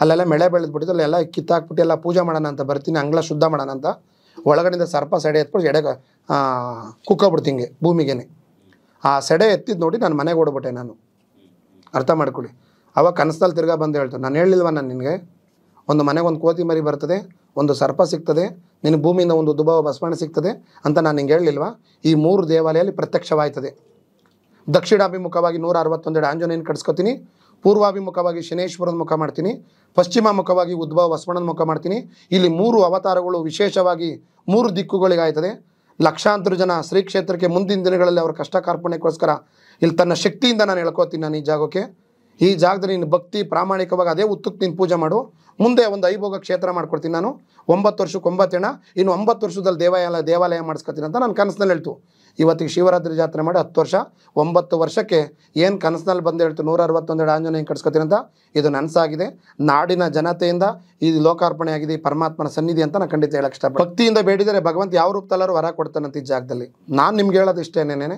ಅಲ್ಲೆಲ್ಲ ಮಳೆ ಬೆಳೆದ್ಬಿಟ್ಟಿದ್ದು ಅಲ್ಲೆಲ್ಲ ಕಿತ್ತಾಕ್ಬಿಟ್ಟು ಎಲ್ಲ ಪೂಜೆ ಮಾಡೋಣ ಅಂತ ಬರ್ತೀನಿ ಅಂಗ್ಲ ಶುದ್ಧ ಮಾಡೋಣ ಅಂತ ಒಳಗಡೆಯಿಂದ ಸರ್ಪ ಸೆಡೆ ಎತ್ಬಿಟ್ಟು ಎಡೆಗೆ ಕುಕ್ಕೋಗ್ಬಿಡ್ತೀನಿ ಭೂಮಿಗೆ ಆ ಸೆಡೆ ಎತ್ತಿದ್ದು ನೋಡಿ ನಾನು ಮನೆಗೆ ಓಡ್ಬಿಟ್ಟೆ ನಾನು ಅರ್ಥ ಮಾಡ್ಕೊಳ್ಳಿ ಅವಾಗ ಕನಸಲ್ಲಿ ತಿರ್ಗಾ ಬಂದು ಹೇಳ್ತಾನೆ ನಾನು ಹೇಳಿಲ್ವ ನಾನು ನಿನಗೆ ಒಂದು ಮನೆಗೆ ಒಂದು ಕೋತಿ ಮರಿ ಬರ್ತದೆ ಒಂದು ಸರ್ಪ ಸಿಗ್ತದೆ ನಿನ್ನ ಭೂಮಿಯಿಂದ ಒಂದು ದುಬಾವ ಬಸವಣ್ಣ ಸಿಗ್ತದೆ ಅಂತ ನಾನು ನಿಂಗೆ ಹೇಳಲಿಲ್ವ ಈ ಮೂರು ದೇವಾಲಯಲ್ಲಿ ಪ್ರತ್ಯಕ್ಷವಾಯ್ತದೆ ದಕ್ಷಿಣಾಭಿಮುಖವಾಗಿ ನೂರ ಅರವತ್ತೊಂದೆರಡು ಆಂಜನೇಯನ ಕಟ್ಸ್ಕೊತೀನಿ ಪೂರ್ವಾಭಿಮುಖವಾಗಿ ಶನೇಶ್ವರದ ಮುಖ ಮಾಡ್ತೀನಿ ಪಶ್ಚಿಮ ಮುಖವಾಗಿ ಉದ್ಭವ ಬಸವಣ್ಣನ ಮುಖ ಮಾಡ್ತೀನಿ ಇಲ್ಲಿ ಮೂರು ಅವತಾರಗಳು ವಿಶೇಷವಾಗಿ ಮೂರು ದಿಕ್ಕುಗಳಿಗಾಯ್ತದೆ ಲಕ್ಷಾಂತರ ಜನ ಶ್ರೀ ಕ್ಷೇತ್ರಕ್ಕೆ ಮುಂದಿನ ದಿನಗಳಲ್ಲಿ ಅವರ ಕಷ್ಟ ಕಾರ್ಪಣ್ಯಕ್ಕೋಸ್ಕರ ಇಲ್ಲಿ ತನ್ನ ಶಕ್ತಿಯಿಂದ ನಾನು ಹೇಳ್ಕೋತೀನಿ ನಾನು ಈ ಜಾಗಕ್ಕೆ ಈ ಜಾಗದಲ್ಲಿ ನೀನು ಭಕ್ತಿ ಪ್ರಾಮಾಣಿಕವಾಗಿ ಅದೇ ಉತ್ತಕ್ಕೆ ನೀನು ಪೂಜೆ ಮಾಡು ಮುಂದೆ ಒಂದು ಐಭೋಗ ಕ್ಷೇತ್ರ ಮಾಡ್ಕೊಡ್ತೀನಿ ನಾನು ಒಂಬತ್ತು ವರ್ಷಕ್ಕೆ ಒಂಬತ್ತು ಇನ್ನು ಒಂಬತ್ತು ವರ್ಷದಲ್ಲಿ ದೇವಾಲಯ ದೇವಾಲಯ ಮಾಡಿಸ್ಕೊತೀನಿ ಅಂತ ನಾನು ಕನಸಿನಲ್ಲಿ ಹೇಳ್ತು ಇವತ್ತಿಗೆ ಶಿವರಾತ್ರಿ ಜಾತ್ರೆ ಮಾಡಿ ಹತ್ತು ವರ್ಷ ಒಂಬತ್ತು ವರ್ಷಕ್ಕೆ ಏನು ಕನಸಿನಲ್ಲಿ ಬಂದು ಹೇಳ್ತೀವಿ ನೂರ ಅರವತ್ತೊಂದೆರಡು ಆಂಜನೇಯ ಕಟ್ಸ್ಕೊತೀನಿ ಅಂತ ಇದು ನನಸಾಗಿದೆ ನಾಡಿನ ಜನತೆಯಿಂದ ಇದು ಲೋಕಾರ್ಪಣೆ ಆಗಿದೆ ಪರಮಾತ್ಮನ ಸನ್ನಿಧಿ ಅಂತ ನಾನು ಖಂಡಿತ ಹೇಳಕ್ಕೆ ಇಷ್ಟಪಡ್ತೀನಿ ಭಕ್ತಿಯಿಂದ ಬೇಡಿದರೆ ಭಗವಂತ ಯಾವ ರೂಪದಲ್ಲರೂ ವರ ಕೊಡ್ತಾನಂತ ಈ ಜಾಗದಲ್ಲಿ ನಾನು ನಿಮ್ಗೆ ಹೇಳೋದು ಇಷ್ಟೇನೇನೆ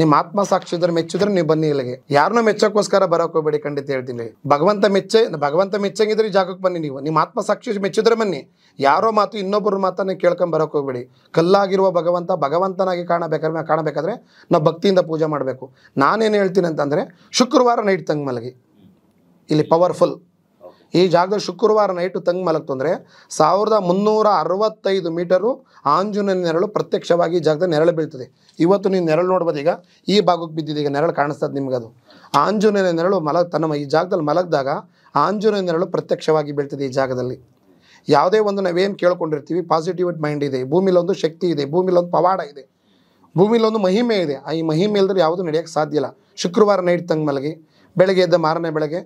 ನಿಮ್ಮ ಆತ್ಮ ಸಾಕ್ಷಿದ್ರೆ ಮೆಚ್ಚಿದ್ರೆ ನೀವು ಬನ್ನಿ ಇಲ್ಲಿಗೆ ಯಾರನ್ನೂ ಮೆಚ್ಚಕ್ಕೋಸ್ಕರ ಬರೋಕೆ ಹೋಗ್ಬೇಡಿ ಖಂಡಿತ ಹೇಳ್ತೀನಿ ಭಗವಂತ ಮೆಚ್ಚೆ ಭಗವಂತ ಮೆಚ್ಚಂಗಿದ್ರೆ ಈ ಜಾಗಕ್ಕೆ ಬನ್ನಿ ನೀವು ನಿಮ್ಮ ಆತ್ಮ ಸಾಕ್ಷಿ ಮೆಚ್ಚಿದ್ರೆ ಬನ್ನಿ ಯಾರೋ ಮಾತು ಇನ್ನೊಬ್ಬರ ಮಾತನ್ನೇ ಕೇಳ್ಕೊಂಡು ಬರೋಕೆ ಹೋಗ್ಬೇಡಿ ಕಲ್ಲಾಗಿರುವ ಭಗವಂತ ಭಗವಂತನಾಗಿ ಕಾಣಬೇಕಾದ್ರೆ ಕಾಣಬೇಕಾದ್ರೆ ನಾವು ಭಕ್ತಿಯಿಂದ ಪೂಜೆ ಮಾಡಬೇಕು ನಾನೇನು ಹೇಳ್ತೀನಿ ಅಂತಂದರೆ ಶುಕ್ರವಾರ ನೈಟ್ ತಂಗ ಮಲಗಿ ಇಲ್ಲಿ ಪವರ್ಫುಲ್ ಈ ಜಾಗದಲ್ಲಿ ಶುಕ್ರವಾರ ನೈಟು ತಂಗ್ ಮಲಗ್ತು ಅಂದರೆ ಸಾವಿರದ ಮುನ್ನೂರ ಅರವತ್ತೈದು ಮೀಟರು ಆಂಜನೇಯ ನೆರಳು ಪ್ರತ್ಯಕ್ಷವಾಗಿ ಈ ಜಾಗದಲ್ಲಿ ನೆರಳು ಬೀಳ್ತದೆ ಇವತ್ತು ನೀವು ನೆರಳು ನೋಡ್ಬೋದು ಈಗ ಈ ಭಾಗಕ್ಕೆ ಬಿದ್ದಿದೆ ಈಗ ನೆರಳು ಕಾಣಿಸ್ತದೆ ಅದು ಆಂಜನೇಯ ನೆರಳು ಮಲಗ ತನ್ನ ಈ ಜಾಗದಲ್ಲಿ ಮಲಗಿದಾಗ ಆಂಜನೇಯ ನೆರಳು ಪ್ರತ್ಯಕ್ಷವಾಗಿ ಬೀಳ್ತದೆ ಈ ಜಾಗದಲ್ಲಿ ಯಾವುದೇ ಒಂದು ನಾವೇನು ಕೇಳ್ಕೊಂಡಿರ್ತೀವಿ ಪಾಸಿಟಿವ್ ಮೈಂಡ್ ಇದೆ ಭೂಮಿಲೊಂದು ಶಕ್ತಿ ಇದೆ ಭೂಮಿಲೊಂದು ಪವಾಡ ಇದೆ ಭೂಮಿಲೊಂದು ಮಹಿಮೆ ಇದೆ ಆ ಈ ಮಹಿಮೆ ಇಲ್ಲದ್ರೆ ಯಾವುದು ನಡೆಯೋಕ್ಕೆ ಸಾಧ್ಯ ಇಲ್ಲ ಶುಕ್ರವಾರ ನೈಟ್ ತಂಗ್ ಮಲಗಿ ಬೆಳಗ್ಗೆ ಎದ್ದ ಮಾರನೇ ಬೆಳಗ್ಗೆ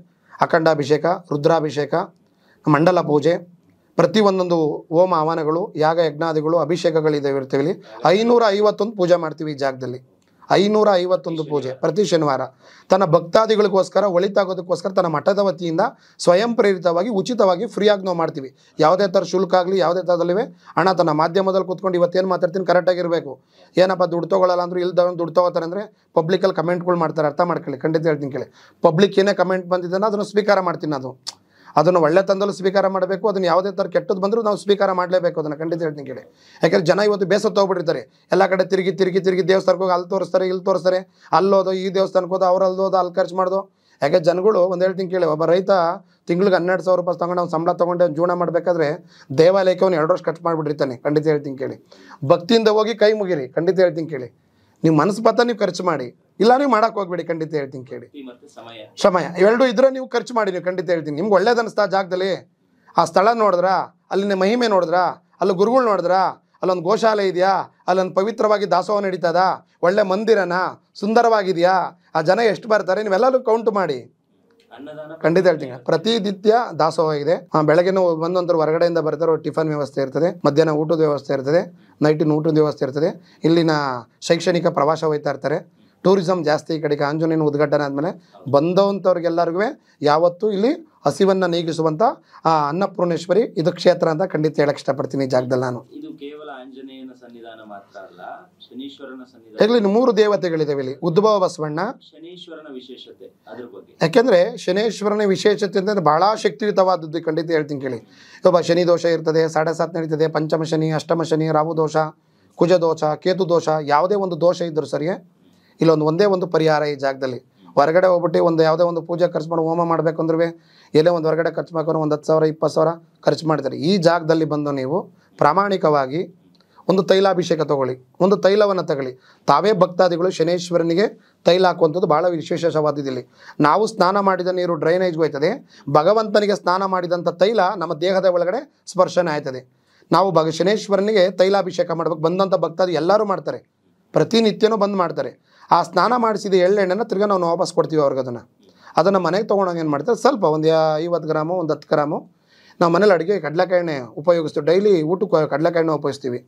ಅಖಂಡಾಭಿಷೇಕ ರುದ್ರಾಭಿಷೇಕ ಮಂಡಲ ಪೂಜೆ ಪ್ರತಿಯೊಂದೊಂದು ಹೋಮ ಹವನಗಳು ಯಾಗ ಯಜ್ಞಾದಿಗಳು ಅಭಿಷೇಕಗಳಿದ್ದಾವೆ ಇರ್ತೀವಿ ಐನೂರ ಐವತ್ತೊಂದು ಪೂಜೆ ಮಾಡ್ತೀವಿ ಈ ಜಾಗದಲ್ಲಿ ಐನೂರ ಐವತ್ತೊಂದು ಪೂಜೆ ಪ್ರತಿ ಶನಿವಾರ ತನ್ನ ಭಕ್ತಾದಿಗಳಿಗೋಸ್ಕರ ಒಳಿತಾಗೋದಕ್ಕೋಸ್ಕರ ತನ್ನ ಮಠದ ವತಿಯಿಂದ ಸ್ವಯಂ ಪ್ರೇರಿತವಾಗಿ ಉಚಿತವಾಗಿ ಫ್ರೀಯಾಗಿ ನಾವು ಮಾಡ್ತೀವಿ ಯಾವುದೇ ಥರ ಶುಲ್ಕ ಆಗಲಿ ಯಾವುದೇ ಥರದಲ್ಲಿವೆ ಹಣ ತನ್ನ ಮಾಧ್ಯಮದಲ್ಲಿ ಕೂತ್ಕೊಂಡು ಇವತ್ತೇನು ಮಾತಾಡ್ತೀನಿ ಕರೆಕ್ಟಾಗಿರಬೇಕು ಏನಪ್ಪ ದುಡ್ಡು ತೊಗೊಳ್ಳಲ್ಲ ಅಂದ್ರೆ ಇಲ್ದ ದುಡ್ಡು ತೊಗೋತಾರೆ ಅಂದರೆ ಪಬ್ಲಿಕಲ್ಲಿ ಕಮೆಂಟ್ಗಳು ಮಾಡ್ತಾರೆ ಅರ್ಥ ಮಾಡ್ಕೊಳ್ಳಿ ಖಂಡಿತ ಹೇಳ್ತೀನಿ ಕೇಳಿ ಪಬ್ಲಿಕ್ ಏನೇ ಕಮೆಂಟ್ ಬಂದಿದ್ದಾನೆ ಅದನ್ನು ಸ್ವೀಕಾರ ಮಾಡ್ತೀನಿ ಅದು ಅದನ್ನು ಒಳ್ಳೆ ತಂದಲು ಸ್ವೀಕಾರ ಮಾಡಬೇಕು ಅದನ್ನು ಯಾವುದೇ ಥರ ಕೆಟ್ಟದ್ದು ಬಂದರೂ ನಾವು ಸ್ವೀಕಾರ ಮಾಡಲೇಬೇಕು ಅದನ್ನು ಖಂಡಿತ ಹೇಳ್ತೀನಿ ಕೇಳಿ ಯಾಕಂದರೆ ಜನ ಇವತ್ತು ಬೇಸತ್ತು ತೊಗೊಬಿಟ್ಟಿರ್ತಾರೆ ಎಲ್ಲ ಕಡೆ ತಿರುಗಿ ತಿರುಗಿ ತಿರುಗಿ ದೇವಸ್ಥಾನಕ್ಕೆ ಹೋಗಿ ಅಲ್ಲಿ ತೋರಿಸ್ತಾರೆ ಇಲ್ಲಿ ತೋರಿಸ್ತಾರೆ ಅಲ್ಲೋದು ಈ ದೇವಸ್ಥಾನಕ್ಕೆ ಹೋದ ಅವ್ರು ಅಲ್ಲೋದು ಅಲ್ಲಿ ಖರ್ಚು ಮಾಡೋದು ಯಾಕೆ ಜನಗಳು ಒಂದು ಹೇಳ್ತೀನಿ ಕೇಳಿ ಒಬ್ಬ ರೈತ ತಿಂಗಳಿಗೆ ಹನ್ನೆರಡು ಸಾವಿರ ರೂಪಾಯಿ ತಗೊಂಡು ಅವ್ನು ಸಂಬಳ ತೊಗೊಂಡು ಜೀವನ ಮಾಡಬೇಕಾದ್ರೆ ದೇವಾಲಯಕ್ಕೆ ಅವ್ನು ಎರಡು ವರ್ಷ ಖರ್ಚು ಮಾಡಿಬಿಟ್ಟಿರ್ತಾನೆ ಖಂಡಿತ ಹೇಳ್ತೀನಿ ಕೇಳಿ ಭಕ್ತಿಯಿಂದ ಹೋಗಿ ಕೈ ಮುಗಿರಿ ಖಂಡಿತ ಹೇಳ್ತೀನಿ ಕೇಳಿ ನೀವು ಮನಸ್ಸು ಬತ್ತ ನೀವು ಖರ್ಚು ಮಾಡಿ ಇಲ್ಲ ನೀವು ಮಾಡಕ್ಕೆ ಹೋಗ್ಬೇಡಿ ಖಂಡಿತ ಹೇಳ್ತೀನಿ ಕೇಳಿ ಸಮಯ ಇವೆರಡು ಇದ್ರೆ ನೀವು ಖರ್ಚು ಮಾಡಿ ನೀವು ಖಂಡಿತ ಹೇಳ್ತೀನಿ ನಿಮ್ಗೆ ಒಳ್ಳೇದು ಅನಿಸ್ತಾ ಜಾಗದಲ್ಲಿ ಆ ಸ್ಥಳ ನೋಡಿದ್ರ ಅಲ್ಲಿನ ಮಹಿಮೆ ನೋಡಿದ್ರ ಅಲ್ಲಿ ಗುರುಗಳು ನೋಡಿದ್ರ ಅಲ್ಲೊಂದು ಗೋಶಾಲೆ ಇದೆಯಾ ಅಲ್ಲೊಂದು ಪವಿತ್ರವಾಗಿ ದಾಸೋಹ ನಡೀತದ ಒಳ್ಳೆ ಮಂದಿರನ ಸುಂದರವಾಗಿದೆಯಾ ಆ ಜನ ಎಷ್ಟು ಬರ್ತಾರೆ ನೀವೆಲ್ಲರೂ ಕೌಂಟ್ ಮಾಡಿ ಖಂಡಿತ ಹೇಳ್ತೀನಿ ಪ್ರತಿನಿತ್ಯ ದಾಸೋಹ ಇದೆ ಬೆಳಗ್ಗೆ ಬಂದು ಹೊರಗಡೆಯಿಂದ ಬರ್ತಾರೆ ಟಿಫನ್ ವ್ಯವಸ್ಥೆ ಇರ್ತದೆ ಮಧ್ಯಾಹ್ನ ಊಟದ ವ್ಯವಸ್ಥೆ ಇರ್ತದೆ ನೈಟಿನ ಊಟದ ವ್ಯವಸ್ಥೆ ಇರ್ತದೆ ಇಲ್ಲಿನ ಶೈಕ್ಷಣಿಕ ಪ್ರವಾಸ ಹೋಯ್ತಾ ಇರ್ತಾರೆ ಟೂರಿಸಮ್ ಜಾಸ್ತಿ ಈ ಕಡೆಗೆ ಆಂಜನೇಯನ ಉದ್ಘಾಟನೆ ಆದಮೇಲೆ ಬಂದವಂಥವ್ರಿಗೆಲ್ಲರಿಗೂ ಯಾವತ್ತೂ ಇಲ್ಲಿ ಹಸಿವನ್ನು ನೀಗಿಸುವಂಥ ಆ ಅನ್ನಪೂರ್ಣೇಶ್ವರಿ ಇದು ಕ್ಷೇತ್ರ ಅಂತ ಖಂಡಿತ ಹೇಳಕ್ಕೆ ಇಷ್ಟಪಡ್ತೀನಿ ಈ ಜಾಗದಲ್ಲಿ ನಾನು ಇಲ್ಲಿ ಮೂರು ದೇವತೆಗಳಿದಾವೆ ಇಲ್ಲಿ ಉದ್ಭವ ಬಸವಣ್ಣ ಯಾಕೆಂದ್ರೆ ಶನೇಶ್ವರನ ವಿಶೇಷತೆ ಅಂತಂದ್ರೆ ಬಹಳ ಶಕ್ತಿಯುತವಾದದ್ದು ಖಂಡಿತ ಹೇಳ್ತೀನಿ ಕೇಳಿ ಒಬ್ಬ ಶನಿ ದೋಷ ಇರ್ತದೆ ಸಾಡೆ ಸಾತ್ ನಡೀತದೆ ಪಂಚಮ ಶನಿ ಅಷ್ಟಮ ಶನಿ ರಾಹು ದೋಷ ಕುಜ ದೋಷ ಕೇತು ದೋಷ ಯಾವುದೇ ಒಂದು ದೋಷ ಇದ್ರು ಸರಿಯೇ ಇಲ್ಲೊಂದು ಒಂದೇ ಒಂದು ಪರಿಹಾರ ಈ ಜಾಗದಲ್ಲಿ ಹೊರಗಡೆ ಹೋಗ್ಬಿಟ್ಟು ಒಂದು ಯಾವುದೇ ಒಂದು ಪೂಜೆ ಖರ್ಚು ಮಾಡಿ ಹೋಮ ಮಾಡಬೇಕು ಅಂದ್ರೆ ಎಲ್ಲೇ ಒಂದು ಹೊರಗಡೆ ಖರ್ಚು ಮಾಡ್ಕೊಂಡು ಒಂದು ಹತ್ತು ಸಾವಿರ ಇಪ್ಪತ್ತು ಸಾವಿರ ಖರ್ಚು ಮಾಡ್ತಾರೆ ಈ ಜಾಗದಲ್ಲಿ ಬಂದು ನೀವು ಪ್ರಾಮಾಣಿಕವಾಗಿ ಒಂದು ತೈಲಾಭಿಷೇಕ ತಗೊಳ್ಳಿ ಒಂದು ತೈಲವನ್ನು ತಗೊಳ್ಳಿ ತಾವೇ ಭಕ್ತಾದಿಗಳು ಶನೇಶ್ವರನಿಗೆ ತೈಲ ಹಾಕುವಂಥದ್ದು ಭಾಳ ವಿಶೇಷವಾದಿದ್ದಲ್ಲಿ ನಾವು ಸ್ನಾನ ಮಾಡಿದ ನೀರು ಡ್ರೈನೇಜ್ಗೆ ಹೋಯ್ತದೆ ಭಗವಂತನಿಗೆ ಸ್ನಾನ ಮಾಡಿದಂಥ ತೈಲ ನಮ್ಮ ದೇಹದ ಒಳಗಡೆ ಸ್ಪರ್ಶನ ಆಯ್ತದೆ ನಾವು ಭಗ ಶನೇಶ್ವರನಿಗೆ ತೈಲಾಭಿಷೇಕ ಮಾಡ್ಬೇಕು ಬಂದಂಥ ಭಕ್ತಾದಿ ಎಲ್ಲರೂ ಮಾಡ್ತಾರೆ ಪ್ರತಿನಿತ್ಯನೂ ಬಂದು ಮಾಡ್ತಾರೆ ಆ ಸ್ನಾನ ಮಾಡಿಸಿದ ಎಳ್ಳೆಣ್ಣೆನ ತಿರ್ಗಿ ನಾವು ವಾಪಸ್ ಕೊಡ್ತೀವಿ ಅವ್ರಿಗೆ ಅದನ್ನು ಅದನ್ನು ಮನೆಗೆ ತೊಗೊಂಡೋಗಿ ಏನು ಮಾಡ್ತಾರೆ ಸ್ವಲ್ಪ ಒಂದು ಐವತ್ತು ಗ್ರಾಮು ಒಂದು ಹತ್ತು ಗ್ರಾಮು ನಾವು ಮನೇಲಿ ಅಡುಗೆ ಕಡಲೆಕಾಯಣ್ಣೆ ಉಪಯೋಗಿಸ್ತೀವಿ ಡೈಲಿ ಊಟಕ್ಕೆ ಕಡಲೆಕಾಯಣ್ಣೆ ಉಪಯೋಗಿಸ್ತೀವಿ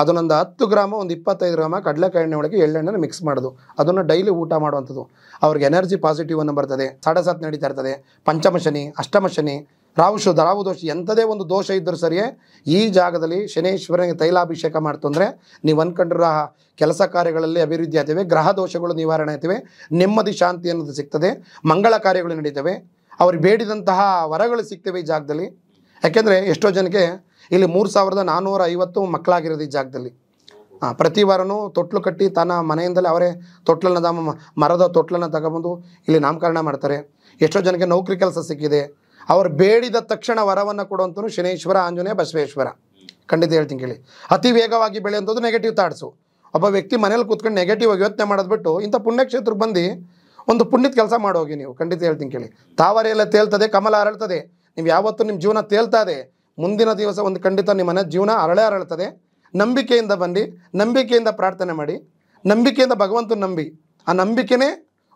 ಅದನ್ನೊಂದು ಹತ್ತು ಗ್ರಾಮ ಒಂದು ಇಪ್ಪತ್ತೈದು ಗ್ರಾಮ ಕಡಲೆಕಾಯಣ್ಣೆ ಒಳಗೆ ಎಳ್ಳೆಣ್ಣೆನ ಮಿಕ್ಸ್ ಮಾಡೋದು ಅದನ್ನು ಡೈಲಿ ಊಟ ಮಾಡುವಂಥದ್ದು ಅವ್ರಿಗೆ ಎನರ್ಜಿ ಪಾಸಿಟಿವ್ ಪಾಸಿಟಿವನ್ನು ಬರ್ತದೆ ಸಾಡೆ ಸಾತ್ ನಡೀತಾ ಇರ್ತದೆ ಪಂಚಮಶನಿ ಅಷ್ಟಮಶನಿ ಅಷ್ಟಮ ಶನಿ ರಾಹು ರಾಹು ದೋಷ ಎಂಥದೇ ಒಂದು ದೋಷ ಇದ್ದರೂ ಸರಿಯೇ ಈ ಜಾಗದಲ್ಲಿ ಶನೇಶ್ವರನಿಗೆ ತೈಲಾಭಿಷೇಕ ಮಾಡ್ತಂದರೆ ನೀವು ಅನ್ಕೊಂಡಿರೋ ಕೆಲಸ ಕಾರ್ಯಗಳಲ್ಲಿ ಅಭಿವೃದ್ಧಿ ಆಗ್ತವೆ ಗ್ರಹ ದೋಷಗಳು ನಿವಾರಣೆ ಆಗ್ತವೆ ನೆಮ್ಮದಿ ಶಾಂತಿ ಅನ್ನೋದು ಸಿಗ್ತದೆ ಮಂಗಳ ಕಾರ್ಯಗಳು ನಡೀತವೆ ಅವ್ರಿಗೆ ಬೇಡಿದಂತಹ ವರಗಳು ಸಿಗ್ತವೆ ಈ ಜಾಗದಲ್ಲಿ ಯಾಕೆಂದರೆ ಎಷ್ಟೋ ಜನಕ್ಕೆ ಇಲ್ಲಿ ಮೂರು ಸಾವಿರದ ನಾನ್ನೂರ ಐವತ್ತು ಮಕ್ಕಳಾಗಿರೋದು ಈ ಜಾಗದಲ್ಲಿ ಪ್ರತಿ ವಾರನೂ ತೊಟ್ಲು ಕಟ್ಟಿ ತನ್ನ ಮನೆಯಿಂದಲೇ ಅವರೇ ತೊಟ್ಲನ್ನು ಮರದ ತೊಟ್ಲನ್ನು ತಗೊಬಂದು ಇಲ್ಲಿ ನಾಮಕರಣ ಮಾಡ್ತಾರೆ ಎಷ್ಟೋ ಜನಕ್ಕೆ ನೌಕರಿ ಕೆಲಸ ಸಿಕ್ಕಿದೆ ಅವ್ರು ಬೇಡಿದ ತಕ್ಷಣ ವರವನ್ನು ಕೊಡುವಂಥ ಶನೇಶ್ವರ ಆಂಜನೇಯ ಬಸವೇಶ್ವರ ಖಂಡಿತ ಹೇಳ್ತೀನಿ ಕೇಳಿ ಅತಿ ವೇಗವಾಗಿ ಬೆಳೆಯುವಂಥದ್ದು ನೆಗೆಟಿವ್ ಥಾಟ್ಸು ಒಬ್ಬ ವ್ಯಕ್ತಿ ಮನೇಲಿ ಕೂತ್ಕೊಂಡು ನೆಗೆಟಿವ್ ಆಗಿ ಯೋಚನೆ ಬಿಟ್ಟು ಇಂಥ ಪುಣ್ಯಕ್ಷೇತ್ರಕ್ಕೆ ಬಂದು ಒಂದು ಪುಣ್ಯದ ಕೆಲಸ ಮಾಡೋಗಿ ನೀವು ಖಂಡಿತ ಹೇಳ್ತೀನಿ ಕೇಳಿ ತಾವರೆ ಎಲ್ಲ ತೇಲ್ತದೆ ಕಮಲ ಅರಳ್ತದೆ ನೀವು ಯಾವತ್ತೂ ನಿಮ್ಮ ಜೀವನ ತೇಲ್ತಾ ಇದೆ ಮುಂದಿನ ದಿವಸ ಒಂದು ಖಂಡಿತ ನಿಮ್ಮನ್ನು ಜೀವನ ಅರಳೆ ಅರಳ್ತದೆ ನಂಬಿಕೆಯಿಂದ ಬಂದು ನಂಬಿಕೆಯಿಂದ ಪ್ರಾರ್ಥನೆ ಮಾಡಿ ನಂಬಿಕೆಯಿಂದ ಭಗವಂತನ ನಂಬಿ ಆ ನಂಬಿಕೆನೇ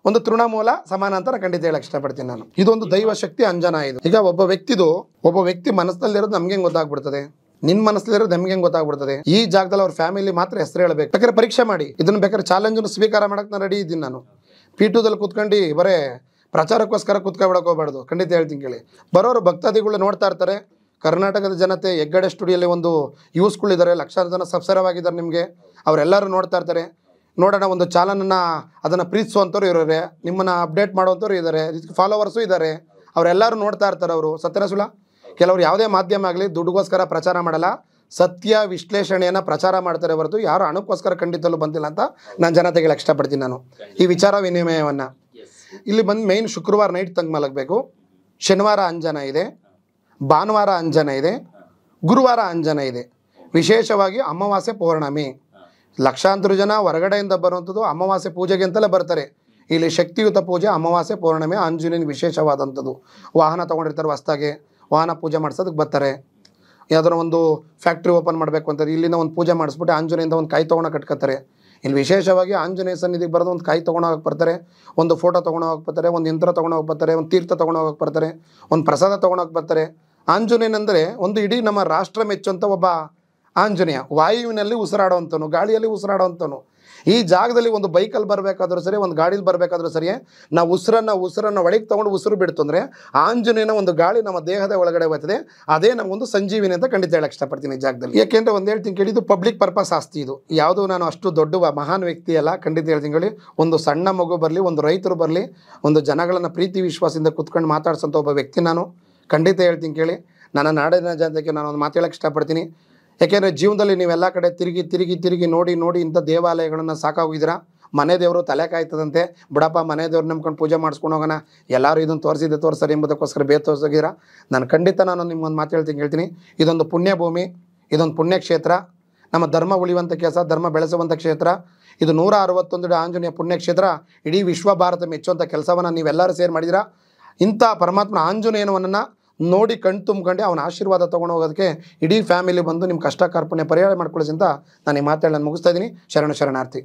ಒಂದು ತೃಣಮೂಲ ಸಮಾನಾಂತರ ಖಂಡಿತ ಹೇಳಕ್ ಇಷ್ಟಪಡ್ತೀನಿ ನಾನು ಇದೊಂದು ದೈವ ಶಕ್ತಿ ಅಂಜನ ಇದು ಈಗ ಒಬ್ಬ ವ್ಯಕ್ತಿದು ಒಬ್ಬ ವ್ಯಕ್ತಿ ಮನಸ್ಸಲ್ಲಿರೋದು ನಮ್ಗೆ ಹೆಂಗ್ ಗೊತ್ತಾಗ್ಬಿಡ್ತದೆ ನಿನ್ ಮನಸ್ಸಲ್ಲಿರೋದು ನಮ್ಗೆ ಹೆಂಗ್ ಗೊತ್ತಾಗ್ಬಿಡ್ತದೆ ಈ ಜಾಗದಲ್ಲಿ ಅವ್ರ ಫ್ಯಾಮಿಲಿ ಮಾತ್ರ ಹೆಸರು ಹೇಳಬೇಕು ಯಾಕಂದ್ರೆ ಪರೀಕ್ಷೆ ಮಾಡಿ ಇದನ್ನ ಬೇಕಾದ್ರೆ ಚಾಲೆಂಜನ್ನು ಸ್ವೀಕಾರ ಮಾಡಕ್ ನಾನು ರೆಡಿ ಇದ್ದೀನಿ ನಾನು ಪಿ ದಲ್ಲಿ ಕುತ್ಕೊಂಡು ಬರೇ ಪ್ರಚಾರಕ್ಕೋಸ್ಕರ ಕುತ್ಕೊಬಿಡಕ್ಕೆ ಹೋಗ್ಬಾರ್ದು ಖಂಡಿತ ಹೇಳ್ತೀನಿ ಕೇಳಿ ಬರೋರು ಭಕ್ತಾದಿಗಳು ನೋಡ್ತಾ ಇರ್ತಾರೆ ಕರ್ನಾಟಕದ ಜನತೆ ಹೆಗ್ಗಡೆ ಸ್ಟುಡಿಯೋಲಿ ಒಂದು ಯೂಸ್ಗಳಿದ್ದಾರೆ ಲಕ್ಷಾರು ಜನ ಸಬ್ಸರವಾಗಿದ್ದಾರೆ ನಿಮಗೆ ಅವರೆಲ್ಲರೂ ನೋಡ್ತಾ ಇರ್ತಾರೆ ನೋಡೋಣ ಒಂದು ಚಾಲನನ್ನು ಅದನ್ನು ಪ್ರೀತಿಸುವಂಥವ್ರು ಇರೋರೆ ನಿಮ್ಮನ್ನು ಅಪ್ಡೇಟ್ ಮಾಡುವಂಥವ್ರು ಇದ್ದಾರೆ ಫಾಲೋವರ್ಸು ಇದ್ದಾರೆ ಅವರೆಲ್ಲರೂ ನೋಡ್ತಾ ಇರ್ತಾರೆ ಅವರು ಸತ್ಯನ ಸುಳ ಕೆಲವರು ಯಾವುದೇ ಮಾಧ್ಯಮ ಆಗಲಿ ದುಡ್ಡುಗೋಸ್ಕರ ಪ್ರಚಾರ ಮಾಡಲ್ಲ ಸತ್ಯ ವಿಶ್ಲೇಷಣೆಯನ್ನು ಪ್ರಚಾರ ಮಾಡ್ತಾರೆ ಹೊರತು ಯಾರು ಹಣಕ್ಕೋಸ್ಕರ ಖಂಡಿತಲ್ಲೂ ಬಂದಿಲ್ಲ ಅಂತ ನಾನು ಜನತೆಗೆ ಹೇಳಕ್ಕೆ ಇಷ್ಟಪಡ್ತೀನಿ ನಾನು ಈ ವಿಚಾರ ವಿನಿಮಯವನ್ನು ಇಲ್ಲಿ ಬಂದು ಮೇಯ್ನ್ ಶುಕ್ರವಾರ ನೈಟ್ ತಂಗ್ ಮಲಗಬೇಕು ಶನಿವಾರ ಅಂಜನ ಇದೆ ಭಾನುವಾರ ಅಂಜನ ಇದೆ ಗುರುವಾರ ಅಂಜನ ಇದೆ ವಿಶೇಷವಾಗಿ ಅಮಾವಾಸ್ಯೆ ಪೌರ್ಣಮಿ ಲಕ್ಷಾಂತರ ಜನ ಹೊರಗಡೆಯಿಂದ ಬರುವಂಥದ್ದು ಅಮಾವಾಸ್ಯೆ ಪೂಜೆಗೆ ಅಂತಲೇ ಬರ್ತಾರೆ ಇಲ್ಲಿ ಶಕ್ತಿಯುತ ಪೂಜೆ ಅಮಾವಾಸ್ಯೆ ಪೌರ್ಣಿಮೆ ಆಂಜನೇಯನ ವಿಶೇಷವಾದಂಥದ್ದು ವಾಹನ ತೊಗೊಂಡಿರ್ತಾರೆ ಹೊಸ್ದಾಗೆ ವಾಹನ ಪೂಜೆ ಮಾಡ್ಸೋದಕ್ಕೆ ಬರ್ತಾರೆ ಯಾವುದಾರ ಒಂದು ಫ್ಯಾಕ್ಟ್ರಿ ಓಪನ್ ಮಾಡಬೇಕು ಅಂತಾರೆ ಇಲ್ಲಿಂದ ಒಂದು ಪೂಜೆ ಮಾಡಿಸ್ಬಿಟ್ಟು ಆಂಜನೇಯಿಂದ ಒಂದು ಕೈ ತೊಗೊಂಡು ಕಟ್ಕೋತಾರೆ ಇಲ್ಲಿ ವಿಶೇಷವಾಗಿ ಆಂಜನೇಯ ಸನ್ನಿಧಿಗೆ ಬರೋದು ಒಂದು ಕೈ ತೊಗೊಂಡು ಹೋಗಕ್ಕೆ ಬರ್ತಾರೆ ಒಂದು ಫೋಟೋ ಹೋಗಕ್ಕೆ ಬರ್ತಾರೆ ಒಂದು ಯಂತ್ರ ಹೋಗಕ್ಕೆ ಬರ್ತಾರೆ ಒಂದು ತೀರ್ಥ ಹೋಗಕ್ಕೆ ಬರ್ತಾರೆ ಒಂದು ಪ್ರಸಾದ ಹೋಗಕ್ಕೆ ಬರ್ತಾರೆ ಆಂಜನೇಯನಂದರೆ ಒಂದು ಇಡೀ ನಮ್ಮ ರಾಷ್ಟ್ರ ಮೆಚ್ಚುವಂಥ ಒಬ್ಬ ಆಂಜನೇಯ ವಾಯುವಿನಲ್ಲಿ ಉಸಿರಾಡುವಂಥವ್ನು ಗಾಳಿಯಲ್ಲಿ ಉಸಿರಾಡುವಂಥವನು ಈ ಜಾಗದಲ್ಲಿ ಒಂದು ಬೈಕಲ್ಲಿ ಬರಬೇಕಾದ್ರೂ ಸರಿ ಒಂದು ಗಾಡೀಲಿ ಬರಬೇಕಾದ್ರೂ ಸರಿ ನಾವು ಉಸಿರನ್ನು ಉಸಿರನ್ನು ಒಳಗೆ ತೊಗೊಂಡು ಉಸಿರು ಬಿಡ್ತು ಅಂದರೆ ಆಂಜನೇಯನ ಒಂದು ಗಾಳಿ ನಮ್ಮ ದೇಹದ ಒಳಗಡೆ ಬರ್ತದೆ ಅದೇ ಒಂದು ಸಂಜೀವಿನಿ ಅಂತ ಖಂಡಿತ ಹೇಳಕ್ಕೆ ಇಷ್ಟಪಡ್ತೀನಿ ಈ ಜಾಗದಲ್ಲಿ ಯಾಕೆಂದರೆ ಒಂದು ಹೇಳ್ತೀನಿ ಕೇಳಿ ಇದು ಪಬ್ಲಿಕ್ ಪರ್ಪಸ್ ಆಸ್ತಿ ಇದು ಯಾವುದು ನಾನು ಅಷ್ಟು ದೊಡ್ಡ ಮಹಾನ್ ವ್ಯಕ್ತಿ ಅಲ್ಲ ಖಂಡಿತ ಹೇಳ್ತೀನಿ ಕೇಳಿ ಒಂದು ಸಣ್ಣ ಮಗು ಬರಲಿ ಒಂದು ರೈತರು ಬರಲಿ ಒಂದು ಜನಗಳನ್ನು ಪ್ರೀತಿ ವಿಶ್ವಾಸದಿಂದ ಕುತ್ಕೊಂಡು ಮಾತಾಡ್ಸೋಂಥ ಒಬ್ಬ ವ್ಯಕ್ತಿ ನಾನು ಖಂಡಿತ ಹೇಳ್ತೀನಿ ಕೇಳಿ ನನ್ನ ನಾಡಿನ ಜನತೆಗೆ ನಾನು ಒಂದು ಮಾತು ಇಷ್ಟಪಡ್ತೀನಿ ಯಾಕೆಂದರೆ ಜೀವನದಲ್ಲಿ ನೀವೆಲ್ಲ ಕಡೆ ತಿರುಗಿ ತಿರುಗಿ ತಿರುಗಿ ನೋಡಿ ನೋಡಿ ಇಂಥ ದೇವಾಲಯಗಳನ್ನು ಸಾಕಾಗಿದ್ದೀರಾ ಮನೆ ದೇವರು ತಲೆ ಕಾಯ್ತದಂತೆ ಬಿಡಪ್ಪ ಮನೆ ದೇವ್ರು ನಂಬ್ಕೊಂಡು ಪೂಜೆ ಮಾಡಿಸ್ಕೊಂಡು ಹೋಗೋಣ ಎಲ್ಲರೂ ಇದನ್ನು ತೋರಿಸಿದ್ದೆ ತೋರಿಸ್ತಾರೆ ಎಂಬುದಕ್ಕೋಸ್ಕರ ಬೇ ತೋರಿಸೋಗಿರ ನಾನು ಖಂಡಿತ ನಾನು ಒಂದು ಮಾತು ಹೇಳ್ತೀನಿ ಹೇಳ್ತೀನಿ ಇದೊಂದು ಪುಣ್ಯಭೂಮಿ ಇದೊಂದು ಪುಣ್ಯಕ್ಷೇತ್ರ ನಮ್ಮ ಧರ್ಮ ಉಳಿಯುವಂಥ ಕೆಲಸ ಧರ್ಮ ಬೆಳೆಸುವಂಥ ಕ್ಷೇತ್ರ ಇದು ನೂರ ಅರವತ್ತೊಂದು ಆಂಜನೇಯ ಪುಣ್ಯಕ್ಷೇತ್ರ ಇಡೀ ವಿಶ್ವ ಭಾರತ ಮೆಚ್ಚುವಂಥ ಕೆಲಸವನ್ನು ನೀವೆಲ್ಲರೂ ಸೇರಿ ಮಾಡಿದಿರಾ ಇಂಥ ಪರಮಾತ್ಮ ಆಂಜನೇಯನವನ್ನು ನೋಡಿ ಕಣ್ ತುಂಬ್ಕೊಂಡು ಅವನ ಆಶೀರ್ವಾದ ತೊಗೊಂಡು ಹೋಗೋದಕ್ಕೆ ಇಡೀ ಫ್ಯಾಮಿಲಿ ಬಂದು ನಿಮ್ಮ ಕಷ್ಟ ಕಾರ್ಪಣ್ಯ ಪರಿಹಾರ ಮಾಡ್ಕೊಳ್ಳೋದ್ರಿಂದ ನಾನು ಈ ಮಾತೇಳಿ ಮುಗಿಸ್ತಾ ಇದ್ದೀನಿ ಶರಣ ಶರಣಾರ್ಥಿ